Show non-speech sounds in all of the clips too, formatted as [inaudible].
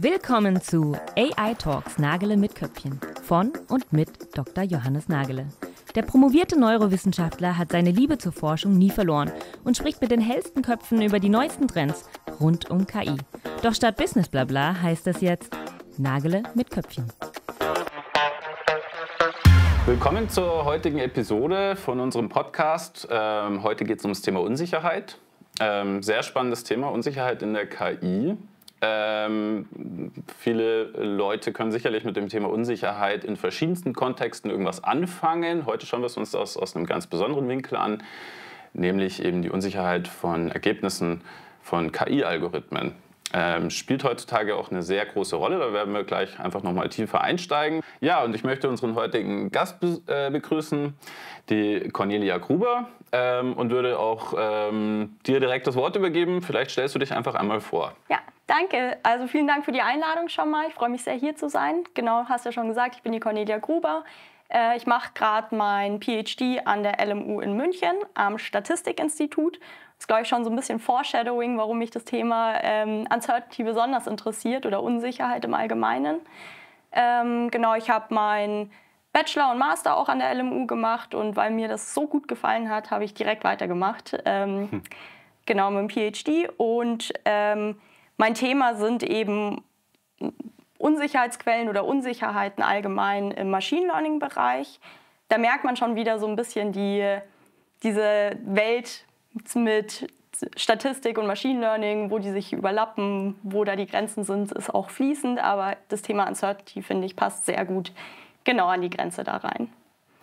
Willkommen zu AI Talks Nagele mit Köpfchen von und mit Dr. Johannes Nagele. Der promovierte Neurowissenschaftler hat seine Liebe zur Forschung nie verloren und spricht mit den hellsten Köpfen über die neuesten Trends rund um KI. Doch statt Business Blabla heißt das jetzt Nagele mit Köpfchen. Willkommen zur heutigen Episode von unserem Podcast. Ähm, heute geht es ums Thema Unsicherheit. Ähm, sehr spannendes Thema, Unsicherheit in der KI. Ähm, viele Leute können sicherlich mit dem Thema Unsicherheit in verschiedensten Kontexten irgendwas anfangen. Heute schauen wir es uns aus, aus einem ganz besonderen Winkel an, nämlich eben die Unsicherheit von Ergebnissen von KI-Algorithmen. Ähm, spielt heutzutage auch eine sehr große Rolle. Da werden wir gleich einfach nochmal tiefer einsteigen. Ja, und ich möchte unseren heutigen Gast be äh, begrüßen, die Cornelia Gruber, ähm, und würde auch ähm, dir direkt das Wort übergeben. Vielleicht stellst du dich einfach einmal vor. Ja, Danke, also vielen Dank für die Einladung schon mal. Ich freue mich sehr, hier zu sein. Genau, hast du ja schon gesagt, ich bin die Cornelia Gruber. Äh, ich mache gerade mein PhD an der LMU in München am Statistikinstitut. Das ist, glaube ich, schon so ein bisschen Foreshadowing, warum mich das Thema ähm, Uncertainty besonders interessiert oder Unsicherheit im Allgemeinen. Ähm, genau, ich habe meinen Bachelor und Master auch an der LMU gemacht und weil mir das so gut gefallen hat, habe ich direkt weitergemacht. Ähm, hm. Genau, mit dem PhD und ähm, mein Thema sind eben Unsicherheitsquellen oder Unsicherheiten allgemein im Machine Learning-Bereich. Da merkt man schon wieder so ein bisschen die, diese Welt mit Statistik und Machine Learning, wo die sich überlappen, wo da die Grenzen sind, ist auch fließend, aber das Thema Uncertainty, finde ich, passt sehr gut genau an die Grenze da rein.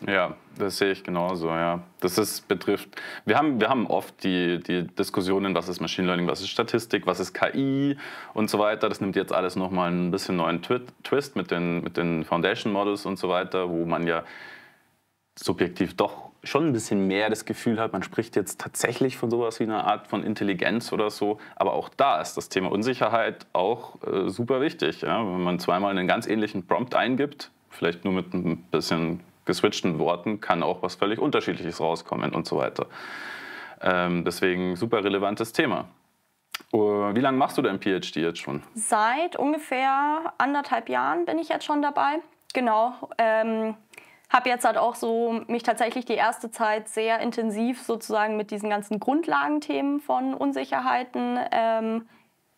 Ja, das sehe ich genauso, ja. Das ist, betrifft, wir haben, wir haben oft die, die Diskussionen, was ist Machine Learning, was ist Statistik, was ist KI und so weiter. Das nimmt jetzt alles nochmal ein bisschen neuen Twist mit den, mit den Foundation Models und so weiter, wo man ja subjektiv doch schon ein bisschen mehr das Gefühl hat, man spricht jetzt tatsächlich von sowas wie einer Art von Intelligenz oder so. Aber auch da ist das Thema Unsicherheit auch äh, super wichtig. Ja? Wenn man zweimal einen ganz ähnlichen Prompt eingibt, vielleicht nur mit ein bisschen geswitchten Worten kann auch was völlig Unterschiedliches rauskommen und so weiter. Ähm, deswegen super relevantes Thema. Oh, wie lange machst du dein PhD jetzt schon? Seit ungefähr anderthalb Jahren bin ich jetzt schon dabei. Genau. Ähm, habe jetzt halt auch so mich tatsächlich die erste Zeit sehr intensiv sozusagen mit diesen ganzen Grundlagenthemen von Unsicherheiten ähm,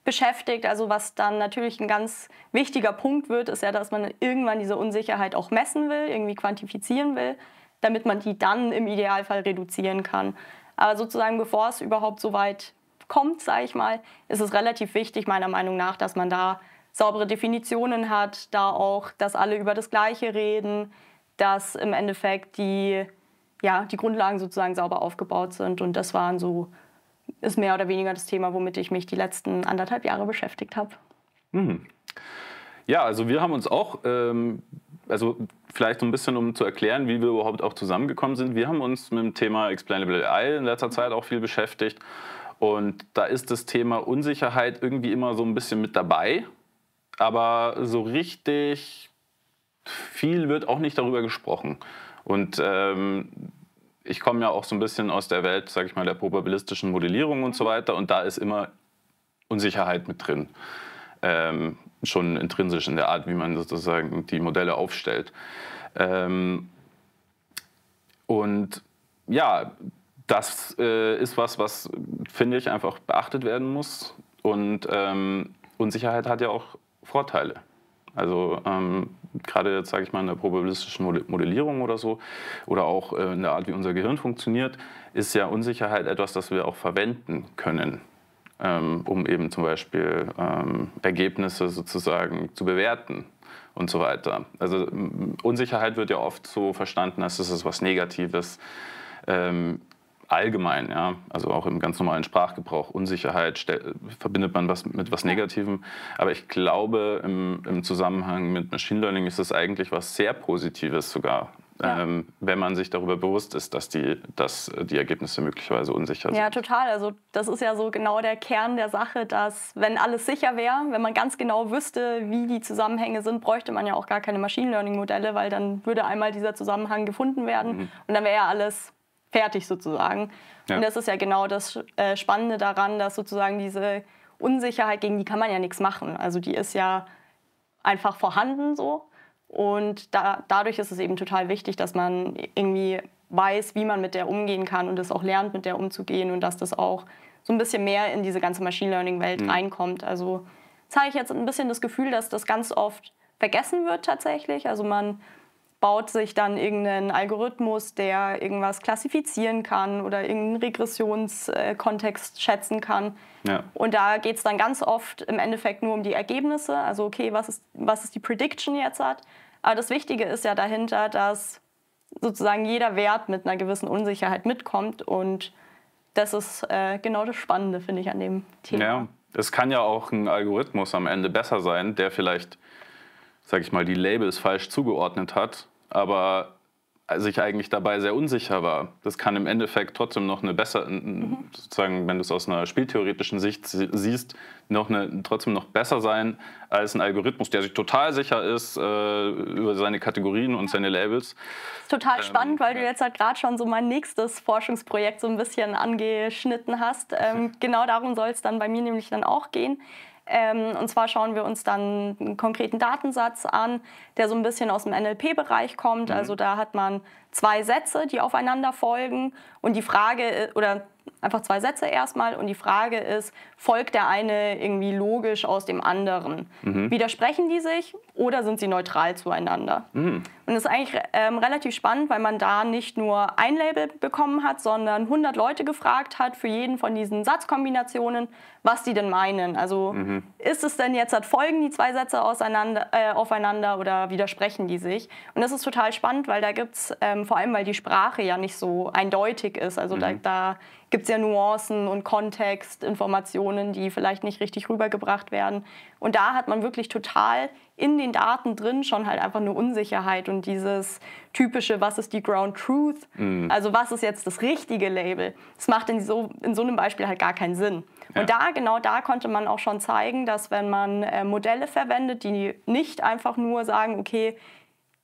beschäftigt. Also was dann natürlich ein ganz wichtiger Punkt wird, ist ja, dass man irgendwann diese Unsicherheit auch messen will, irgendwie quantifizieren will, damit man die dann im Idealfall reduzieren kann. Aber sozusagen, bevor es überhaupt so weit kommt, sage ich mal, ist es relativ wichtig, meiner Meinung nach, dass man da saubere Definitionen hat, da auch, dass alle über das Gleiche reden, dass im Endeffekt die, ja, die Grundlagen sozusagen sauber aufgebaut sind. Und das waren so ist mehr oder weniger das Thema, womit ich mich die letzten anderthalb Jahre beschäftigt habe. Mhm. Ja, also wir haben uns auch, ähm, also vielleicht so ein bisschen, um zu erklären, wie wir überhaupt auch zusammengekommen sind. Wir haben uns mit dem Thema Explainable AI in letzter Zeit auch viel beschäftigt. Und da ist das Thema Unsicherheit irgendwie immer so ein bisschen mit dabei. Aber so richtig viel wird auch nicht darüber gesprochen. Und ähm, ich komme ja auch so ein bisschen aus der Welt, sage ich mal, der probabilistischen Modellierung und so weiter. Und da ist immer Unsicherheit mit drin. Ähm, schon intrinsisch in der Art, wie man sozusagen die Modelle aufstellt. Ähm, und ja, das äh, ist was, was, finde ich, einfach beachtet werden muss. Und ähm, Unsicherheit hat ja auch Vorteile. Also ähm, gerade jetzt sage ich mal in der probabilistischen Modellierung oder so oder auch äh, in der Art, wie unser Gehirn funktioniert, ist ja Unsicherheit etwas, das wir auch verwenden können, ähm, um eben zum Beispiel ähm, Ergebnisse sozusagen zu bewerten und so weiter. Also Unsicherheit wird ja oft so verstanden, als ist es was Negatives. Ähm, allgemein, ja, also auch im ganz normalen Sprachgebrauch, Unsicherheit verbindet man was mit was Negativem. Aber ich glaube, im, im Zusammenhang mit Machine Learning ist es eigentlich was sehr Positives sogar. Ja. Ähm, wenn man sich darüber bewusst ist, dass die, dass die Ergebnisse möglicherweise unsicher sind. Ja, total. Also das ist ja so genau der Kern der Sache, dass wenn alles sicher wäre, wenn man ganz genau wüsste, wie die Zusammenhänge sind, bräuchte man ja auch gar keine Machine Learning Modelle, weil dann würde einmal dieser Zusammenhang gefunden werden mhm. und dann wäre ja alles fertig sozusagen. Ja. Und das ist ja genau das äh, Spannende daran, dass sozusagen diese Unsicherheit, gegen die kann man ja nichts machen. Also die ist ja einfach vorhanden so. Und da, dadurch ist es eben total wichtig, dass man irgendwie weiß, wie man mit der umgehen kann und es auch lernt, mit der umzugehen und dass das auch so ein bisschen mehr in diese ganze Machine Learning-Welt mhm. reinkommt. Also zeige ich jetzt ein bisschen das Gefühl, dass das ganz oft vergessen wird tatsächlich. Also man baut sich dann irgendeinen Algorithmus, der irgendwas klassifizieren kann oder irgendeinen Regressionskontext schätzen kann. Ja. Und da geht es dann ganz oft im Endeffekt nur um die Ergebnisse. Also okay, was ist, was ist die Prediction jetzt hat? Aber das Wichtige ist ja dahinter, dass sozusagen jeder Wert mit einer gewissen Unsicherheit mitkommt. Und das ist äh, genau das Spannende, finde ich, an dem Thema. Ja, es kann ja auch ein Algorithmus am Ende besser sein, der vielleicht sag ich mal, die Labels falsch zugeordnet hat, aber sich eigentlich dabei sehr unsicher war. Das kann im Endeffekt trotzdem noch eine bessere, mhm. sozusagen, wenn du es aus einer spieltheoretischen Sicht siehst, noch eine, trotzdem noch besser sein als ein Algorithmus, der sich total sicher ist äh, über seine Kategorien und seine Labels. Total ähm, spannend, weil du jetzt halt gerade schon so mein nächstes Forschungsprojekt so ein bisschen angeschnitten hast. Ähm, [laughs] genau darum soll es dann bei mir nämlich dann auch gehen. Ähm, und zwar schauen wir uns dann einen konkreten Datensatz an, der so ein bisschen aus dem NLP-Bereich kommt. Also mhm. Also da hat man zwei Sätze, die aufeinander folgen. Und die Frage äh, oder Einfach zwei Sätze erstmal und die Frage ist, folgt der eine irgendwie logisch aus dem anderen? Mhm. Widersprechen die sich oder sind sie neutral zueinander? Mhm. Und das ist eigentlich ähm, relativ spannend, weil man da nicht nur ein Label bekommen hat, sondern 100 Leute gefragt hat für jeden von diesen Satzkombinationen, was die denn meinen. Also mhm. ist es denn jetzt, folgen die zwei Sätze auseinander, äh, aufeinander oder widersprechen die sich? Und das ist total spannend, weil da gibt es, ähm, vor allem weil die Sprache ja nicht so eindeutig ist, also da, mhm. da gibt es ja Nuancen und Kontext, Informationen, die vielleicht nicht richtig rübergebracht werden. Und da hat man wirklich total in den Daten drin schon halt einfach eine Unsicherheit und dieses typische, was ist die Ground Truth? Mhm. Also was ist jetzt das richtige Label? Das macht in so, in so einem Beispiel halt gar keinen Sinn. Ja. Und da, genau da konnte man auch schon zeigen, dass wenn man äh, Modelle verwendet, die nicht einfach nur sagen, okay,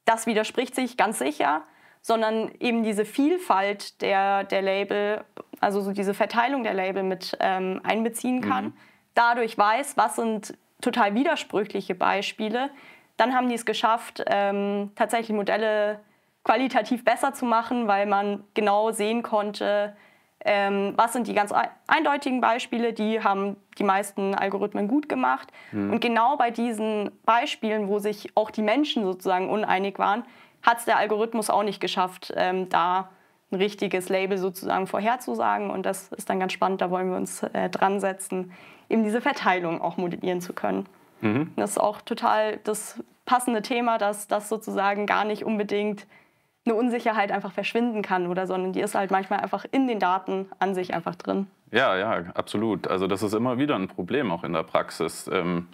das widerspricht sich ganz sicher, sondern eben diese Vielfalt der, der Label also so diese Verteilung der Label mit ähm, einbeziehen kann, mhm. dadurch weiß, was sind total widersprüchliche Beispiele, dann haben die es geschafft, ähm, tatsächlich Modelle qualitativ besser zu machen, weil man genau sehen konnte, ähm, was sind die ganz eindeutigen Beispiele, die haben die meisten Algorithmen gut gemacht. Mhm. Und genau bei diesen Beispielen, wo sich auch die Menschen sozusagen uneinig waren, hat es der Algorithmus auch nicht geschafft, ähm, da ein richtiges Label sozusagen vorherzusagen. Und das ist dann ganz spannend, da wollen wir uns äh, dran setzen, eben diese Verteilung auch modellieren zu können. Mhm. Das ist auch total das passende Thema, dass das sozusagen gar nicht unbedingt eine Unsicherheit einfach verschwinden kann oder sondern die ist halt manchmal einfach in den Daten an sich einfach drin. Ja, ja, absolut. Also das ist immer wieder ein Problem auch in der Praxis. Ähm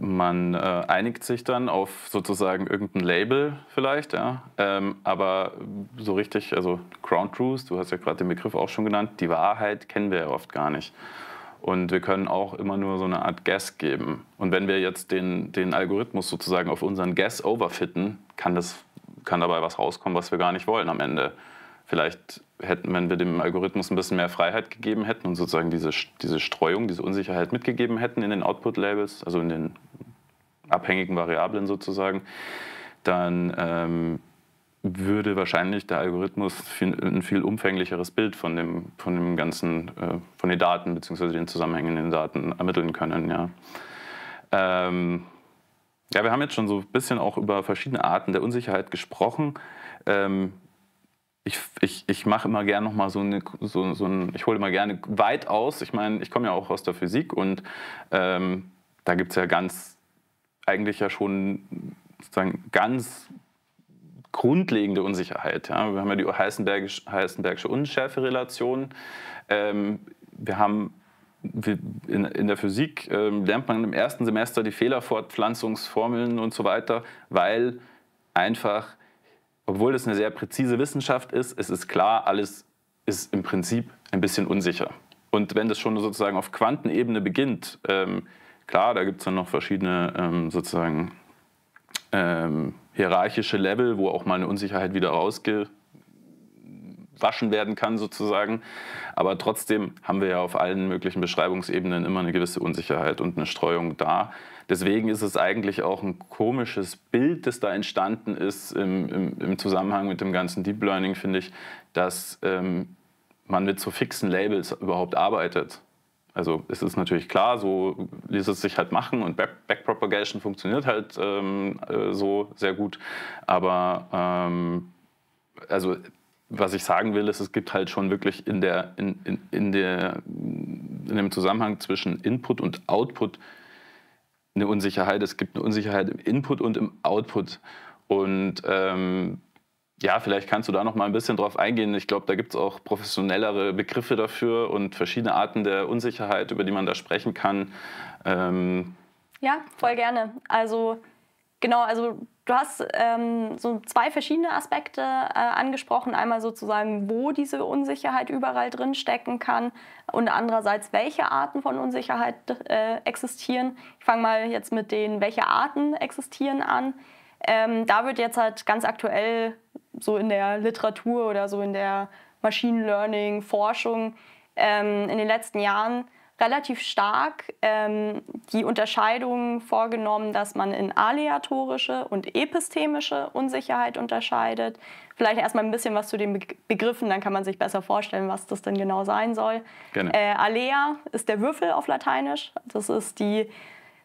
man äh, einigt sich dann auf sozusagen irgendein Label vielleicht, ja. Ähm, aber so richtig, also Ground Truth, du hast ja gerade den Begriff auch schon genannt, die Wahrheit kennen wir ja oft gar nicht. Und wir können auch immer nur so eine Art Guess geben. Und wenn wir jetzt den, den Algorithmus sozusagen auf unseren Guess overfitten, kann, das, kann dabei was rauskommen, was wir gar nicht wollen am Ende vielleicht hätten, wenn wir dem Algorithmus ein bisschen mehr Freiheit gegeben hätten und sozusagen diese, diese Streuung, diese Unsicherheit mitgegeben hätten in den Output-Labels, also in den abhängigen Variablen sozusagen, dann ähm, würde wahrscheinlich der Algorithmus viel, ein viel umfänglicheres Bild von dem, von dem ganzen, äh, von den Daten bzw. den Zusammenhängen in den Daten ermitteln können. Ja. Ähm, ja, wir haben jetzt schon so ein bisschen auch über verschiedene Arten der Unsicherheit gesprochen. Ähm, ich, ich, ich mache immer gerne nochmal so, so, so ein, ich hole immer gerne weit aus. Ich meine, ich komme ja auch aus der Physik und ähm, da gibt es ja ganz, eigentlich ja schon sozusagen ganz grundlegende Unsicherheit. Ja. Wir haben ja die Heisenbergisch, Heisenbergsche Unschärferelation. Ähm, wir haben in, in der Physik ähm, lernt man im ersten Semester die Fehlerfortpflanzungsformeln und so weiter, weil einfach obwohl das eine sehr präzise Wissenschaft ist, es ist klar, alles ist im Prinzip ein bisschen unsicher. Und wenn das schon sozusagen auf Quantenebene beginnt, ähm, klar, da gibt es dann noch verschiedene ähm, sozusagen ähm, hierarchische Level, wo auch mal eine Unsicherheit wieder rausgewaschen werden kann sozusagen. Aber trotzdem haben wir ja auf allen möglichen Beschreibungsebenen immer eine gewisse Unsicherheit und eine Streuung da. Deswegen ist es eigentlich auch ein komisches Bild, das da entstanden ist im, im, im Zusammenhang mit dem ganzen Deep Learning, finde ich, dass ähm, man mit so fixen Labels überhaupt arbeitet. Also es ist natürlich klar, so ließ es sich halt machen und Back Backpropagation funktioniert halt ähm, äh, so sehr gut. Aber ähm, also was ich sagen will, ist, es gibt halt schon wirklich in, der, in, in, in, der, in dem Zusammenhang zwischen Input und Output eine Unsicherheit, es gibt eine Unsicherheit im Input und im Output. Und ähm, ja, vielleicht kannst du da noch mal ein bisschen drauf eingehen. Ich glaube, da gibt es auch professionellere Begriffe dafür und verschiedene Arten der Unsicherheit, über die man da sprechen kann. Ähm, ja, voll gerne. Also Genau, also du hast ähm, so zwei verschiedene Aspekte äh, angesprochen. Einmal sozusagen, wo diese Unsicherheit überall drin stecken kann und andererseits, welche Arten von Unsicherheit äh, existieren. Ich fange mal jetzt mit den, welche Arten existieren an. Ähm, da wird jetzt halt ganz aktuell so in der Literatur oder so in der Machine Learning Forschung ähm, in den letzten Jahren relativ stark ähm, die Unterscheidung vorgenommen, dass man in aleatorische und epistemische Unsicherheit unterscheidet. Vielleicht erstmal ein bisschen was zu den Begriffen, dann kann man sich besser vorstellen, was das denn genau sein soll. Genau. Äh, alea ist der Würfel auf Lateinisch. Das ist die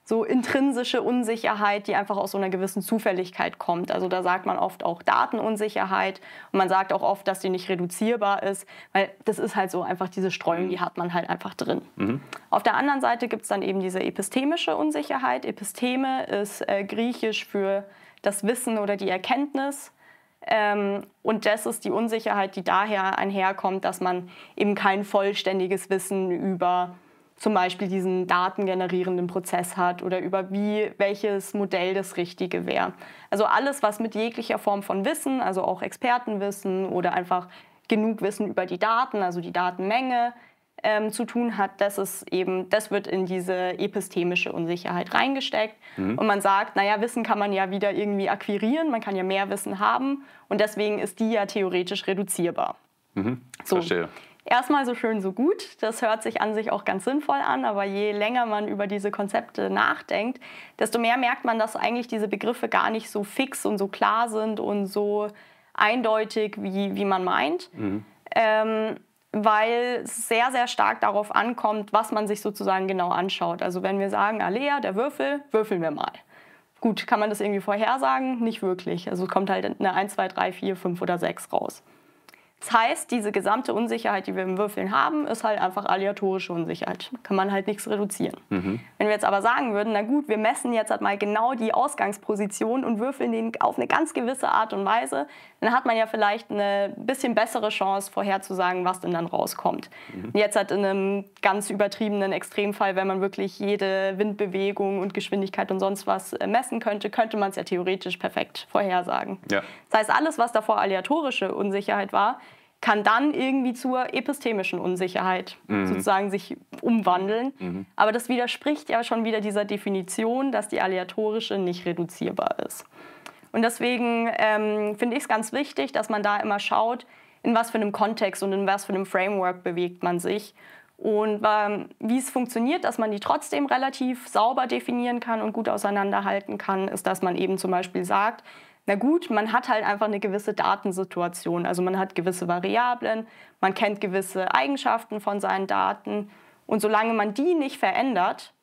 so intrinsische Unsicherheit, die einfach aus so einer gewissen Zufälligkeit kommt. Also da sagt man oft auch Datenunsicherheit und man sagt auch oft, dass die nicht reduzierbar ist, weil das ist halt so einfach diese Streuung, die mhm. hat man halt einfach drin. Mhm. Auf der anderen Seite gibt es dann eben diese epistemische Unsicherheit. Episteme ist äh, griechisch für das Wissen oder die Erkenntnis. Ähm, und das ist die Unsicherheit, die daher einherkommt, dass man eben kein vollständiges Wissen über zum Beispiel diesen datengenerierenden Prozess hat oder über wie welches Modell das richtige wäre. Also alles, was mit jeglicher Form von Wissen, also auch Expertenwissen oder einfach genug Wissen über die Daten, also die Datenmenge ähm, zu tun hat, das ist eben, das wird in diese epistemische Unsicherheit reingesteckt. Mhm. Und man sagt, naja, Wissen kann man ja wieder irgendwie akquirieren, man kann ja mehr Wissen haben und deswegen ist die ja theoretisch reduzierbar. Mhm. So. Verstehe. Erstmal so schön, so gut. Das hört sich an sich auch ganz sinnvoll an, aber je länger man über diese Konzepte nachdenkt, desto mehr merkt man, dass eigentlich diese Begriffe gar nicht so fix und so klar sind und so eindeutig, wie, wie man meint. Mhm. Ähm, weil es sehr, sehr stark darauf ankommt, was man sich sozusagen genau anschaut. Also wenn wir sagen, Alea, ah, der Würfel, würfeln wir mal. Gut, kann man das irgendwie vorhersagen? Nicht wirklich. Also kommt halt eine 1, 2, 3, 4, 5 oder 6 raus. Das heißt, diese gesamte Unsicherheit, die wir im Würfeln haben, ist halt einfach aleatorische Unsicherheit. Kann man halt nichts reduzieren. Mhm. Wenn wir jetzt aber sagen würden, na gut, wir messen jetzt halt mal genau die Ausgangsposition und würfeln den auf eine ganz gewisse Art und Weise, dann hat man ja vielleicht eine bisschen bessere Chance, vorherzusagen, was denn dann rauskommt. Mhm. Und jetzt halt in einem ganz übertriebenen Extremfall, wenn man wirklich jede Windbewegung und Geschwindigkeit und sonst was äh, messen könnte, könnte man es ja theoretisch perfekt vorhersagen. Ja. Das heißt, alles, was davor aleatorische Unsicherheit war, kann dann irgendwie zur epistemischen Unsicherheit mhm. sozusagen sich umwandeln. Mhm. Aber das widerspricht ja schon wieder dieser Definition, dass die aleatorische nicht reduzierbar ist. Und deswegen ähm, finde ich es ganz wichtig, dass man da immer schaut, in was für einem Kontext und in was für einem Framework bewegt man sich und ähm, wie es funktioniert, dass man die trotzdem relativ sauber definieren kann und gut auseinanderhalten kann, ist, dass man eben zum Beispiel sagt, na gut, man hat halt einfach eine gewisse Datensituation. Also man hat gewisse Variablen, man kennt gewisse Eigenschaften von seinen Daten. Und solange man die nicht verändert,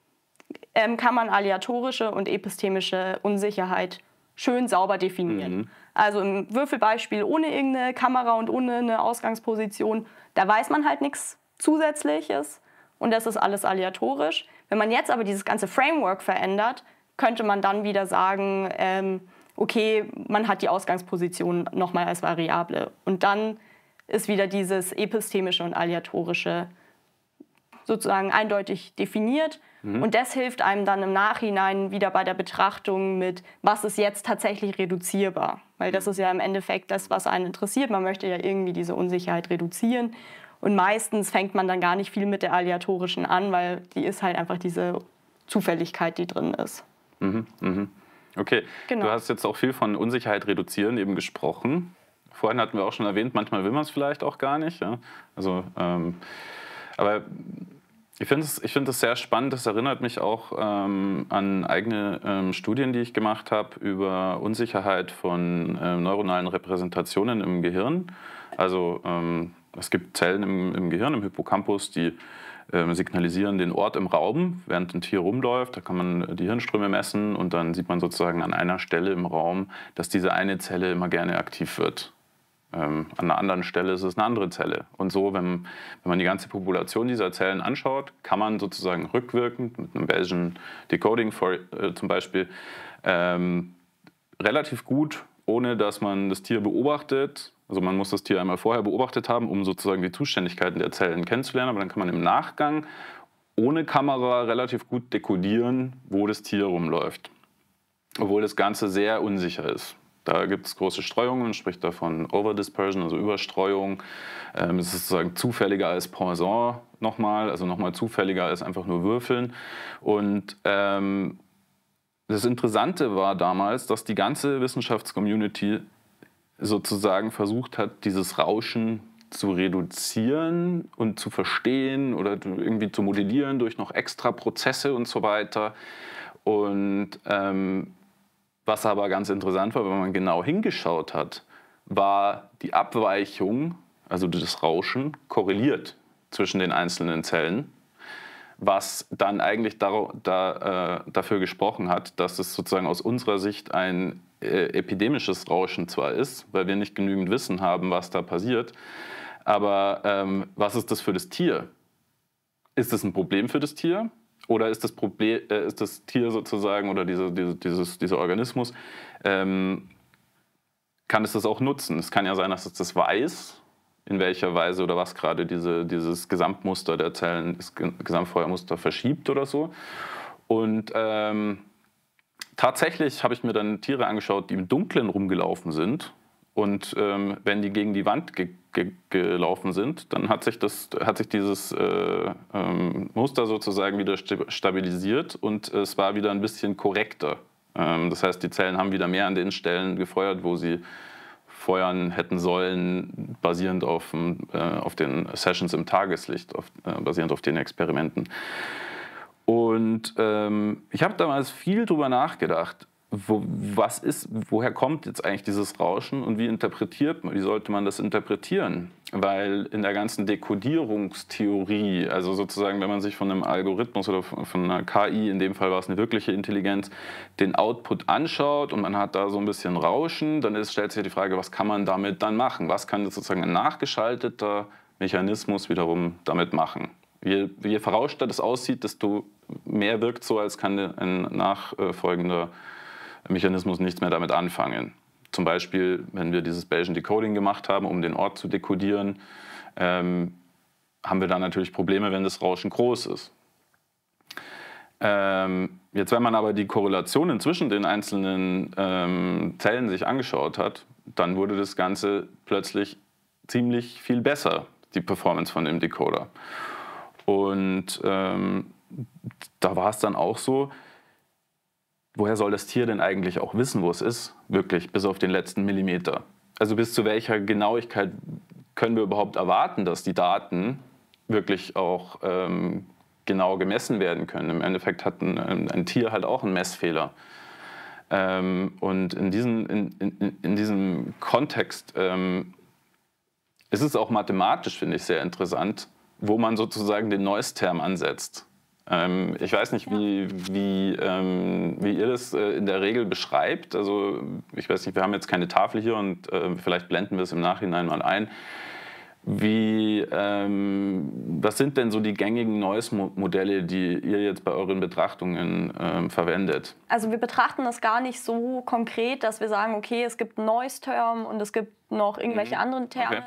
ähm, kann man aleatorische und epistemische Unsicherheit schön sauber definieren. Mhm. Also im Würfelbeispiel ohne irgendeine Kamera und ohne eine Ausgangsposition, da weiß man halt nichts Zusätzliches und das ist alles aleatorisch. Wenn man jetzt aber dieses ganze Framework verändert, könnte man dann wieder sagen, ähm, okay, man hat die Ausgangsposition nochmal als Variable. Und dann ist wieder dieses epistemische und aleatorische sozusagen eindeutig definiert. Mhm. Und das hilft einem dann im Nachhinein wieder bei der Betrachtung mit, was ist jetzt tatsächlich reduzierbar. Weil das mhm. ist ja im Endeffekt das, was einen interessiert. Man möchte ja irgendwie diese Unsicherheit reduzieren. Und meistens fängt man dann gar nicht viel mit der aleatorischen an, weil die ist halt einfach diese Zufälligkeit, die drin ist. Mhm, Mhm. Okay, genau. du hast jetzt auch viel von Unsicherheit reduzieren eben gesprochen. Vorhin hatten wir auch schon erwähnt, manchmal will man es vielleicht auch gar nicht. Ja? Also, ähm, aber ich finde es find sehr spannend. Das erinnert mich auch ähm, an eigene ähm, Studien, die ich gemacht habe über Unsicherheit von äh, neuronalen Repräsentationen im Gehirn. Also ähm, es gibt Zellen im, im Gehirn, im Hippocampus, die äh, signalisieren den Ort im Raum, während ein Tier rumläuft. Da kann man die Hirnströme messen und dann sieht man sozusagen an einer Stelle im Raum, dass diese eine Zelle immer gerne aktiv wird. Ähm, an einer anderen Stelle ist es eine andere Zelle. Und so, wenn, wenn man die ganze Population dieser Zellen anschaut, kann man sozusagen rückwirkend mit einem Bayesian Decoding for, äh, zum Beispiel ähm, relativ gut, ohne dass man das Tier beobachtet also man muss das Tier einmal vorher beobachtet haben, um sozusagen die Zuständigkeiten der Zellen kennenzulernen, aber dann kann man im Nachgang ohne Kamera relativ gut dekodieren, wo das Tier rumläuft. Obwohl das Ganze sehr unsicher ist. Da gibt es große Streuungen, man spricht davon Overdispersion, also Überstreuung. Ähm, es ist sozusagen zufälliger als Poisson nochmal, also nochmal zufälliger als einfach nur Würfeln. Und ähm, das Interessante war damals, dass die ganze Wissenschaftscommunity sozusagen versucht hat, dieses Rauschen zu reduzieren und zu verstehen oder irgendwie zu modellieren durch noch extra Prozesse und so weiter. Und ähm, was aber ganz interessant war, wenn man genau hingeschaut hat, war die Abweichung, also das Rauschen, korreliert zwischen den einzelnen Zellen, was dann eigentlich da, da, äh, dafür gesprochen hat, dass es sozusagen aus unserer Sicht ein äh, epidemisches Rauschen zwar ist, weil wir nicht genügend Wissen haben, was da passiert, aber ähm, was ist das für das Tier? Ist das ein Problem für das Tier? Oder ist das, Problem, äh, ist das Tier sozusagen oder diese, diese, dieses, dieser Organismus, ähm, kann es das auch nutzen? Es kann ja sein, dass es das weiß, in welcher Weise oder was gerade diese, dieses Gesamtmuster der Zellen, das Gesamtfeuermuster verschiebt oder so. Und ähm, Tatsächlich habe ich mir dann Tiere angeschaut, die im Dunkeln rumgelaufen sind. Und ähm, wenn die gegen die Wand ge ge gelaufen sind, dann hat sich, das, hat sich dieses äh, ähm, Muster sozusagen wieder stabilisiert und es war wieder ein bisschen korrekter. Ähm, das heißt, die Zellen haben wieder mehr an den Stellen gefeuert, wo sie feuern hätten sollen, basierend auf, äh, auf den Sessions im Tageslicht, auf, äh, basierend auf den Experimenten. Und ähm, ich habe damals viel darüber nachgedacht, wo, was ist, woher kommt jetzt eigentlich dieses Rauschen und wie interpretiert man, wie sollte man das interpretieren? Weil in der ganzen Dekodierungstheorie, also sozusagen, wenn man sich von einem Algorithmus oder von einer KI, in dem Fall war es eine wirkliche Intelligenz, den Output anschaut und man hat da so ein bisschen Rauschen, dann ist, stellt sich die Frage, was kann man damit dann machen? Was kann sozusagen ein nachgeschalteter Mechanismus wiederum damit machen? Je, je verrauschter das aussieht, desto mehr wirkt so, als kann ein nachfolgender Mechanismus nichts mehr damit anfangen. Zum Beispiel, wenn wir dieses Bayesian Decoding gemacht haben, um den Ort zu dekodieren, ähm, haben wir da natürlich Probleme, wenn das Rauschen groß ist. Ähm, jetzt, wenn man aber die Korrelationen zwischen den einzelnen ähm, Zellen sich angeschaut hat, dann wurde das Ganze plötzlich ziemlich viel besser, die Performance von dem Decoder. Und ähm, da war es dann auch so, woher soll das Tier denn eigentlich auch wissen, wo es ist? Wirklich, bis auf den letzten Millimeter. Also bis zu welcher Genauigkeit können wir überhaupt erwarten, dass die Daten wirklich auch ähm, genau gemessen werden können? Im Endeffekt hat ein, ein Tier halt auch einen Messfehler. Ähm, und in, diesen, in, in, in diesem Kontext ähm, ist es auch mathematisch, finde ich, sehr interessant, wo man sozusagen den Noise-Term ansetzt. Ähm, ich weiß nicht, ja. wie, wie, ähm, wie ihr das äh, in der Regel beschreibt. Also ich weiß nicht, wir haben jetzt keine Tafel hier und äh, vielleicht blenden wir es im Nachhinein mal ein. Wie, ähm, was sind denn so die gängigen Noise-Modelle, die ihr jetzt bei euren Betrachtungen ähm, verwendet? Also wir betrachten das gar nicht so konkret, dass wir sagen, okay, es gibt Noise-Term und es gibt noch irgendwelche mhm. anderen Terme. Okay.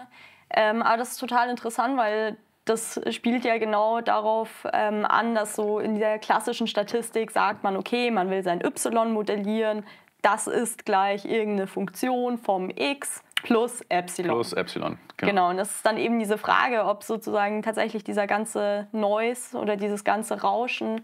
Ähm, aber das ist total interessant, weil das spielt ja genau darauf ähm, an, dass so in der klassischen Statistik sagt man, okay, man will sein y modellieren, das ist gleich irgendeine Funktion vom x plus Epsilon. Plus Epsilon, genau. genau. Und das ist dann eben diese Frage, ob sozusagen tatsächlich dieser ganze Noise oder dieses ganze Rauschen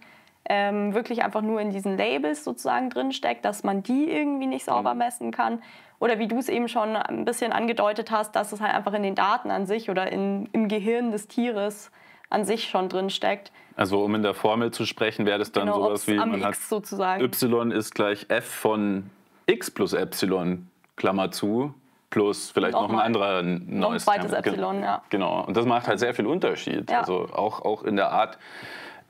ähm, wirklich einfach nur in diesen Labels sozusagen drinsteckt, dass man die irgendwie nicht sauber mhm. messen kann. Oder wie du es eben schon ein bisschen angedeutet hast, dass es halt einfach in den Daten an sich oder in, im Gehirn des Tieres an sich schon drinsteckt. Also um in der Formel zu sprechen, wäre das dann genau, sowas wie man hat sozusagen. y ist gleich f von x plus y, Klammer zu, plus vielleicht noch ein anderer neues. Ein zweites Term. Epsilon, ja. Genau. Und das macht halt sehr viel Unterschied. Ja. Also auch, auch in der Art,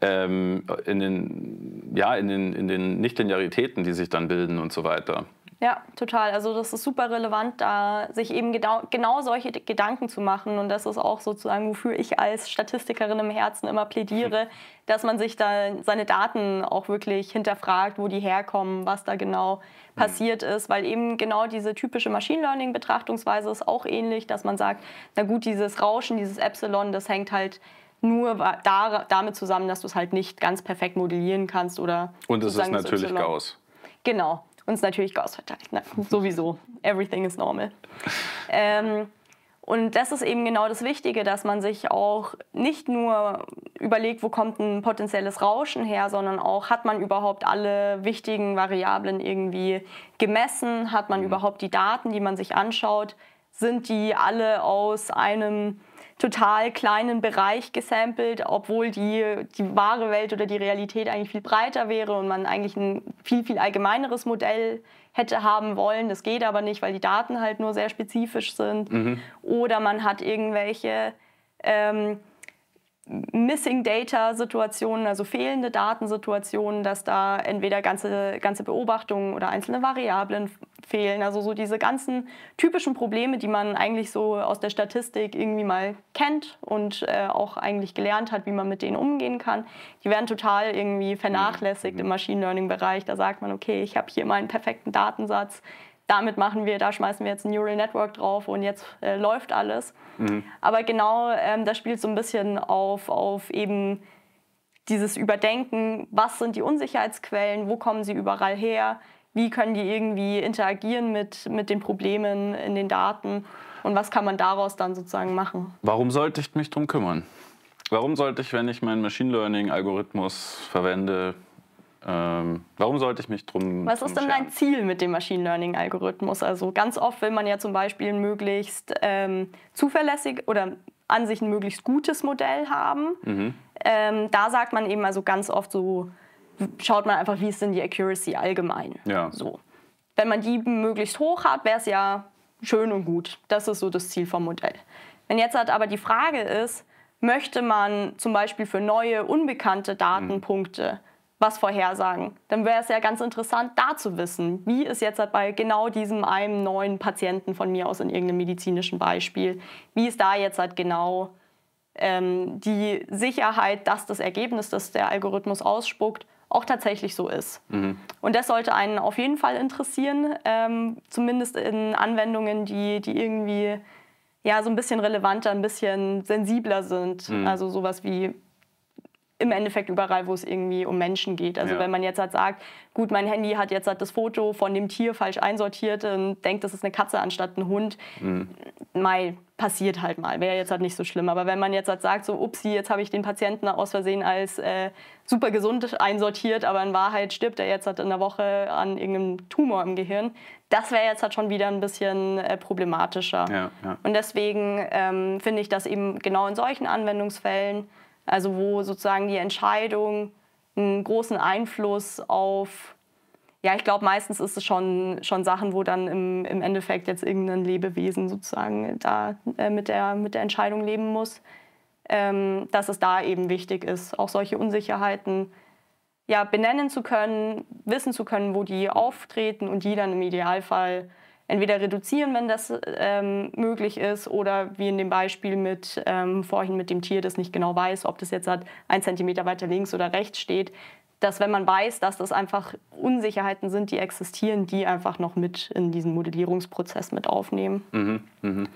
ähm, in den, ja, in den, in den Nichtlinearitäten, die sich dann bilden und so weiter. Ja, total. Also das ist super relevant, da sich eben genau, genau solche Gedanken zu machen. Und das ist auch sozusagen, wofür ich als Statistikerin im Herzen immer plädiere, hm. dass man sich da seine Daten auch wirklich hinterfragt, wo die herkommen, was da genau hm. passiert ist, weil eben genau diese typische Machine Learning Betrachtungsweise ist auch ähnlich, dass man sagt, na gut, dieses Rauschen, dieses Epsilon, das hängt halt nur da, damit zusammen, dass du es halt nicht ganz perfekt modellieren kannst oder. Und es ist natürlich Gauss. Genau. Und es ist natürlich Gauss verteilt. Na, sowieso. Everything is normal. Ähm, und das ist eben genau das Wichtige, dass man sich auch nicht nur überlegt, wo kommt ein potenzielles Rauschen her, sondern auch, hat man überhaupt alle wichtigen Variablen irgendwie gemessen, hat man mhm. überhaupt die Daten, die man sich anschaut, sind die alle aus einem total kleinen Bereich gesampelt, obwohl die, die wahre Welt oder die Realität eigentlich viel breiter wäre und man eigentlich ein viel, viel allgemeineres Modell hätte haben wollen. Das geht aber nicht, weil die Daten halt nur sehr spezifisch sind. Mhm. Oder man hat irgendwelche ähm, Missing Data Situationen, also fehlende Datensituationen, dass da entweder ganze, ganze Beobachtungen oder einzelne Variablen fehlen. Also so diese ganzen typischen Probleme, die man eigentlich so aus der Statistik irgendwie mal kennt und äh, auch eigentlich gelernt hat, wie man mit denen umgehen kann, die werden total irgendwie vernachlässigt mhm. im Machine Learning Bereich. Da sagt man, okay, ich habe hier meinen perfekten Datensatz, damit machen wir, da schmeißen wir jetzt ein Neural Network drauf und jetzt äh, läuft alles. Mhm. Aber genau ähm, das spielt so ein bisschen auf, auf eben dieses Überdenken, was sind die Unsicherheitsquellen, wo kommen sie überall her, wie können die irgendwie interagieren mit, mit den Problemen in den Daten und was kann man daraus dann sozusagen machen. Warum sollte ich mich darum kümmern? Warum sollte ich, wenn ich meinen Machine Learning-Algorithmus verwende, ähm, warum sollte ich mich drum? Was ist denn dein Ziel mit dem Machine Learning-Algorithmus? Also ganz oft will man ja zum Beispiel möglichst ähm, zuverlässig oder an sich ein möglichst gutes Modell haben. Mhm. Ähm, da sagt man eben also ganz oft so, schaut man einfach, wie ist denn die Accuracy allgemein. Ja. So. Wenn man die möglichst hoch hat, wäre es ja schön und gut. Das ist so das Ziel vom Modell. Wenn jetzt halt aber die Frage ist, möchte man zum Beispiel für neue, unbekannte mhm. Datenpunkte mhm was vorhersagen. Dann wäre es ja ganz interessant, da zu wissen, wie es jetzt halt bei genau diesem einem neuen Patienten von mir aus in irgendeinem medizinischen Beispiel, wie ist da jetzt halt genau ähm, die Sicherheit, dass das Ergebnis, das der Algorithmus ausspuckt, auch tatsächlich so ist. Mhm. Und das sollte einen auf jeden Fall interessieren, ähm, zumindest in Anwendungen, die, die irgendwie ja so ein bisschen relevanter, ein bisschen sensibler sind. Mhm. Also sowas wie im Endeffekt überall, wo es irgendwie um Menschen geht. Also ja. wenn man jetzt halt sagt, gut, mein Handy hat jetzt halt das Foto von dem Tier falsch einsortiert und denkt, das ist eine Katze anstatt ein Hund, mhm. mal passiert halt mal, wäre jetzt halt nicht so schlimm. Aber wenn man jetzt halt sagt, so upsi, jetzt habe ich den Patienten aus Versehen als äh, super gesund einsortiert, aber in Wahrheit stirbt er jetzt halt in der Woche an irgendeinem Tumor im Gehirn, das wäre jetzt halt schon wieder ein bisschen äh, problematischer. Ja, ja. Und deswegen ähm, finde ich dass eben genau in solchen Anwendungsfällen, also wo sozusagen die Entscheidung einen großen Einfluss auf, ja, ich glaube, meistens ist es schon, schon Sachen, wo dann im, im Endeffekt jetzt irgendein Lebewesen sozusagen da äh, mit, der, mit der Entscheidung leben muss, ähm, dass es da eben wichtig ist, auch solche Unsicherheiten ja, benennen zu können, wissen zu können, wo die auftreten und die dann im Idealfall entweder reduzieren, wenn das ähm, möglich ist, oder wie in dem Beispiel mit ähm, vorhin mit dem Tier, das nicht genau weiß, ob das jetzt hat, ein Zentimeter weiter links oder rechts steht, dass wenn man weiß, dass das einfach Unsicherheiten sind, die existieren, die einfach noch mit in diesen Modellierungsprozess mit aufnehmen. Mhm, mh.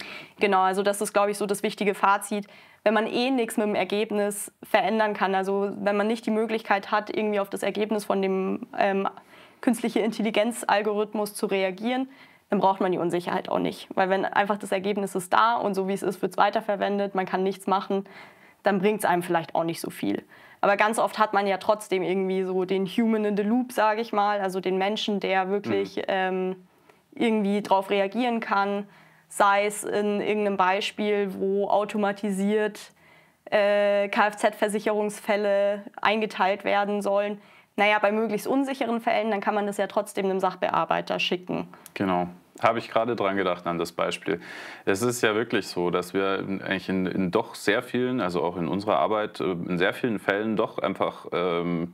Genau, also das ist, glaube ich, so das wichtige Fazit. Wenn man eh nichts mit dem Ergebnis verändern kann, also wenn man nicht die Möglichkeit hat, irgendwie auf das Ergebnis von dem ähm, künstliche Intelligenz-Algorithmus zu reagieren, dann braucht man die Unsicherheit auch nicht. Weil wenn einfach das Ergebnis ist da und so wie es ist, wird es weiterverwendet, man kann nichts machen, dann bringt es einem vielleicht auch nicht so viel. Aber ganz oft hat man ja trotzdem irgendwie so den Human in the Loop, sage ich mal, also den Menschen, der wirklich mhm. ähm, irgendwie darauf reagieren kann, sei es in irgendeinem Beispiel, wo automatisiert äh, Kfz-Versicherungsfälle eingeteilt werden sollen naja, bei möglichst unsicheren Fällen, dann kann man das ja trotzdem einem Sachbearbeiter schicken. Genau. Habe ich gerade dran gedacht an das Beispiel. Es ist ja wirklich so, dass wir eigentlich in, in doch sehr vielen, also auch in unserer Arbeit, äh, in sehr vielen Fällen doch einfach ähm,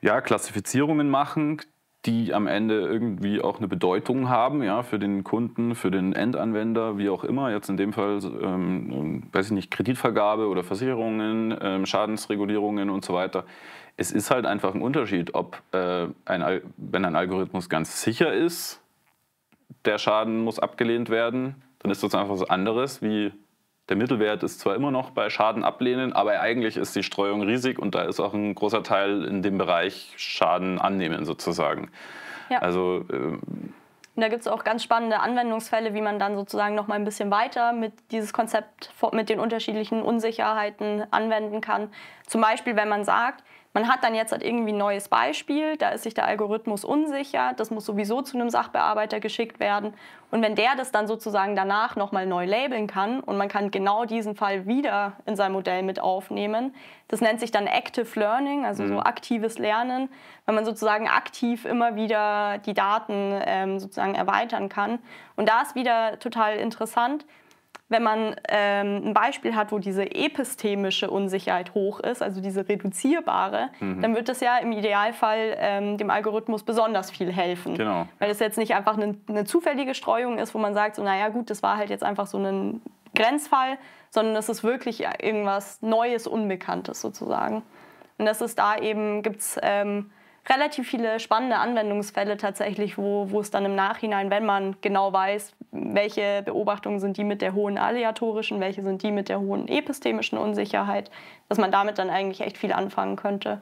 ja, Klassifizierungen machen, die am Ende irgendwie auch eine Bedeutung haben, ja, für den Kunden, für den Endanwender, wie auch immer. Jetzt in dem Fall, ähm, weiß ich nicht, Kreditvergabe oder Versicherungen, ähm, Schadensregulierungen und so weiter. Es ist halt einfach ein Unterschied, ob äh, ein, wenn ein Algorithmus ganz sicher ist, der Schaden muss abgelehnt werden, dann ist das einfach was anderes, wie der Mittelwert ist zwar immer noch bei Schaden ablehnen, aber eigentlich ist die Streuung riesig und da ist auch ein großer Teil in dem Bereich Schaden annehmen sozusagen. Ja. Also ähm, da gibt es auch ganz spannende Anwendungsfälle, wie man dann sozusagen noch mal ein bisschen weiter mit dieses Konzept mit den unterschiedlichen Unsicherheiten anwenden kann. Zum Beispiel, wenn man sagt, man hat dann jetzt halt irgendwie ein neues Beispiel, da ist sich der Algorithmus unsicher, das muss sowieso zu einem Sachbearbeiter geschickt werden. Und wenn der das dann sozusagen danach nochmal neu labeln kann und man kann genau diesen Fall wieder in sein Modell mit aufnehmen, das nennt sich dann Active Learning, also mhm. so aktives Lernen, wenn man sozusagen aktiv immer wieder die Daten ähm, sozusagen erweitern kann. Und da ist wieder total interessant, wenn man ähm, ein Beispiel hat, wo diese epistemische Unsicherheit hoch ist, also diese reduzierbare, mhm. dann wird das ja im Idealfall ähm, dem Algorithmus besonders viel helfen. Genau. Weil es jetzt nicht einfach eine, eine zufällige Streuung ist, wo man sagt, so, naja gut, das war halt jetzt einfach so ein Grenzfall, sondern das ist wirklich irgendwas Neues, Unbekanntes sozusagen. Und das ist da eben, gibt es ähm, relativ viele spannende Anwendungsfälle tatsächlich, wo, wo es dann im Nachhinein, wenn man genau weiß, welche Beobachtungen sind die mit der hohen aleatorischen, welche sind die mit der hohen epistemischen Unsicherheit, dass man damit dann eigentlich echt viel anfangen könnte.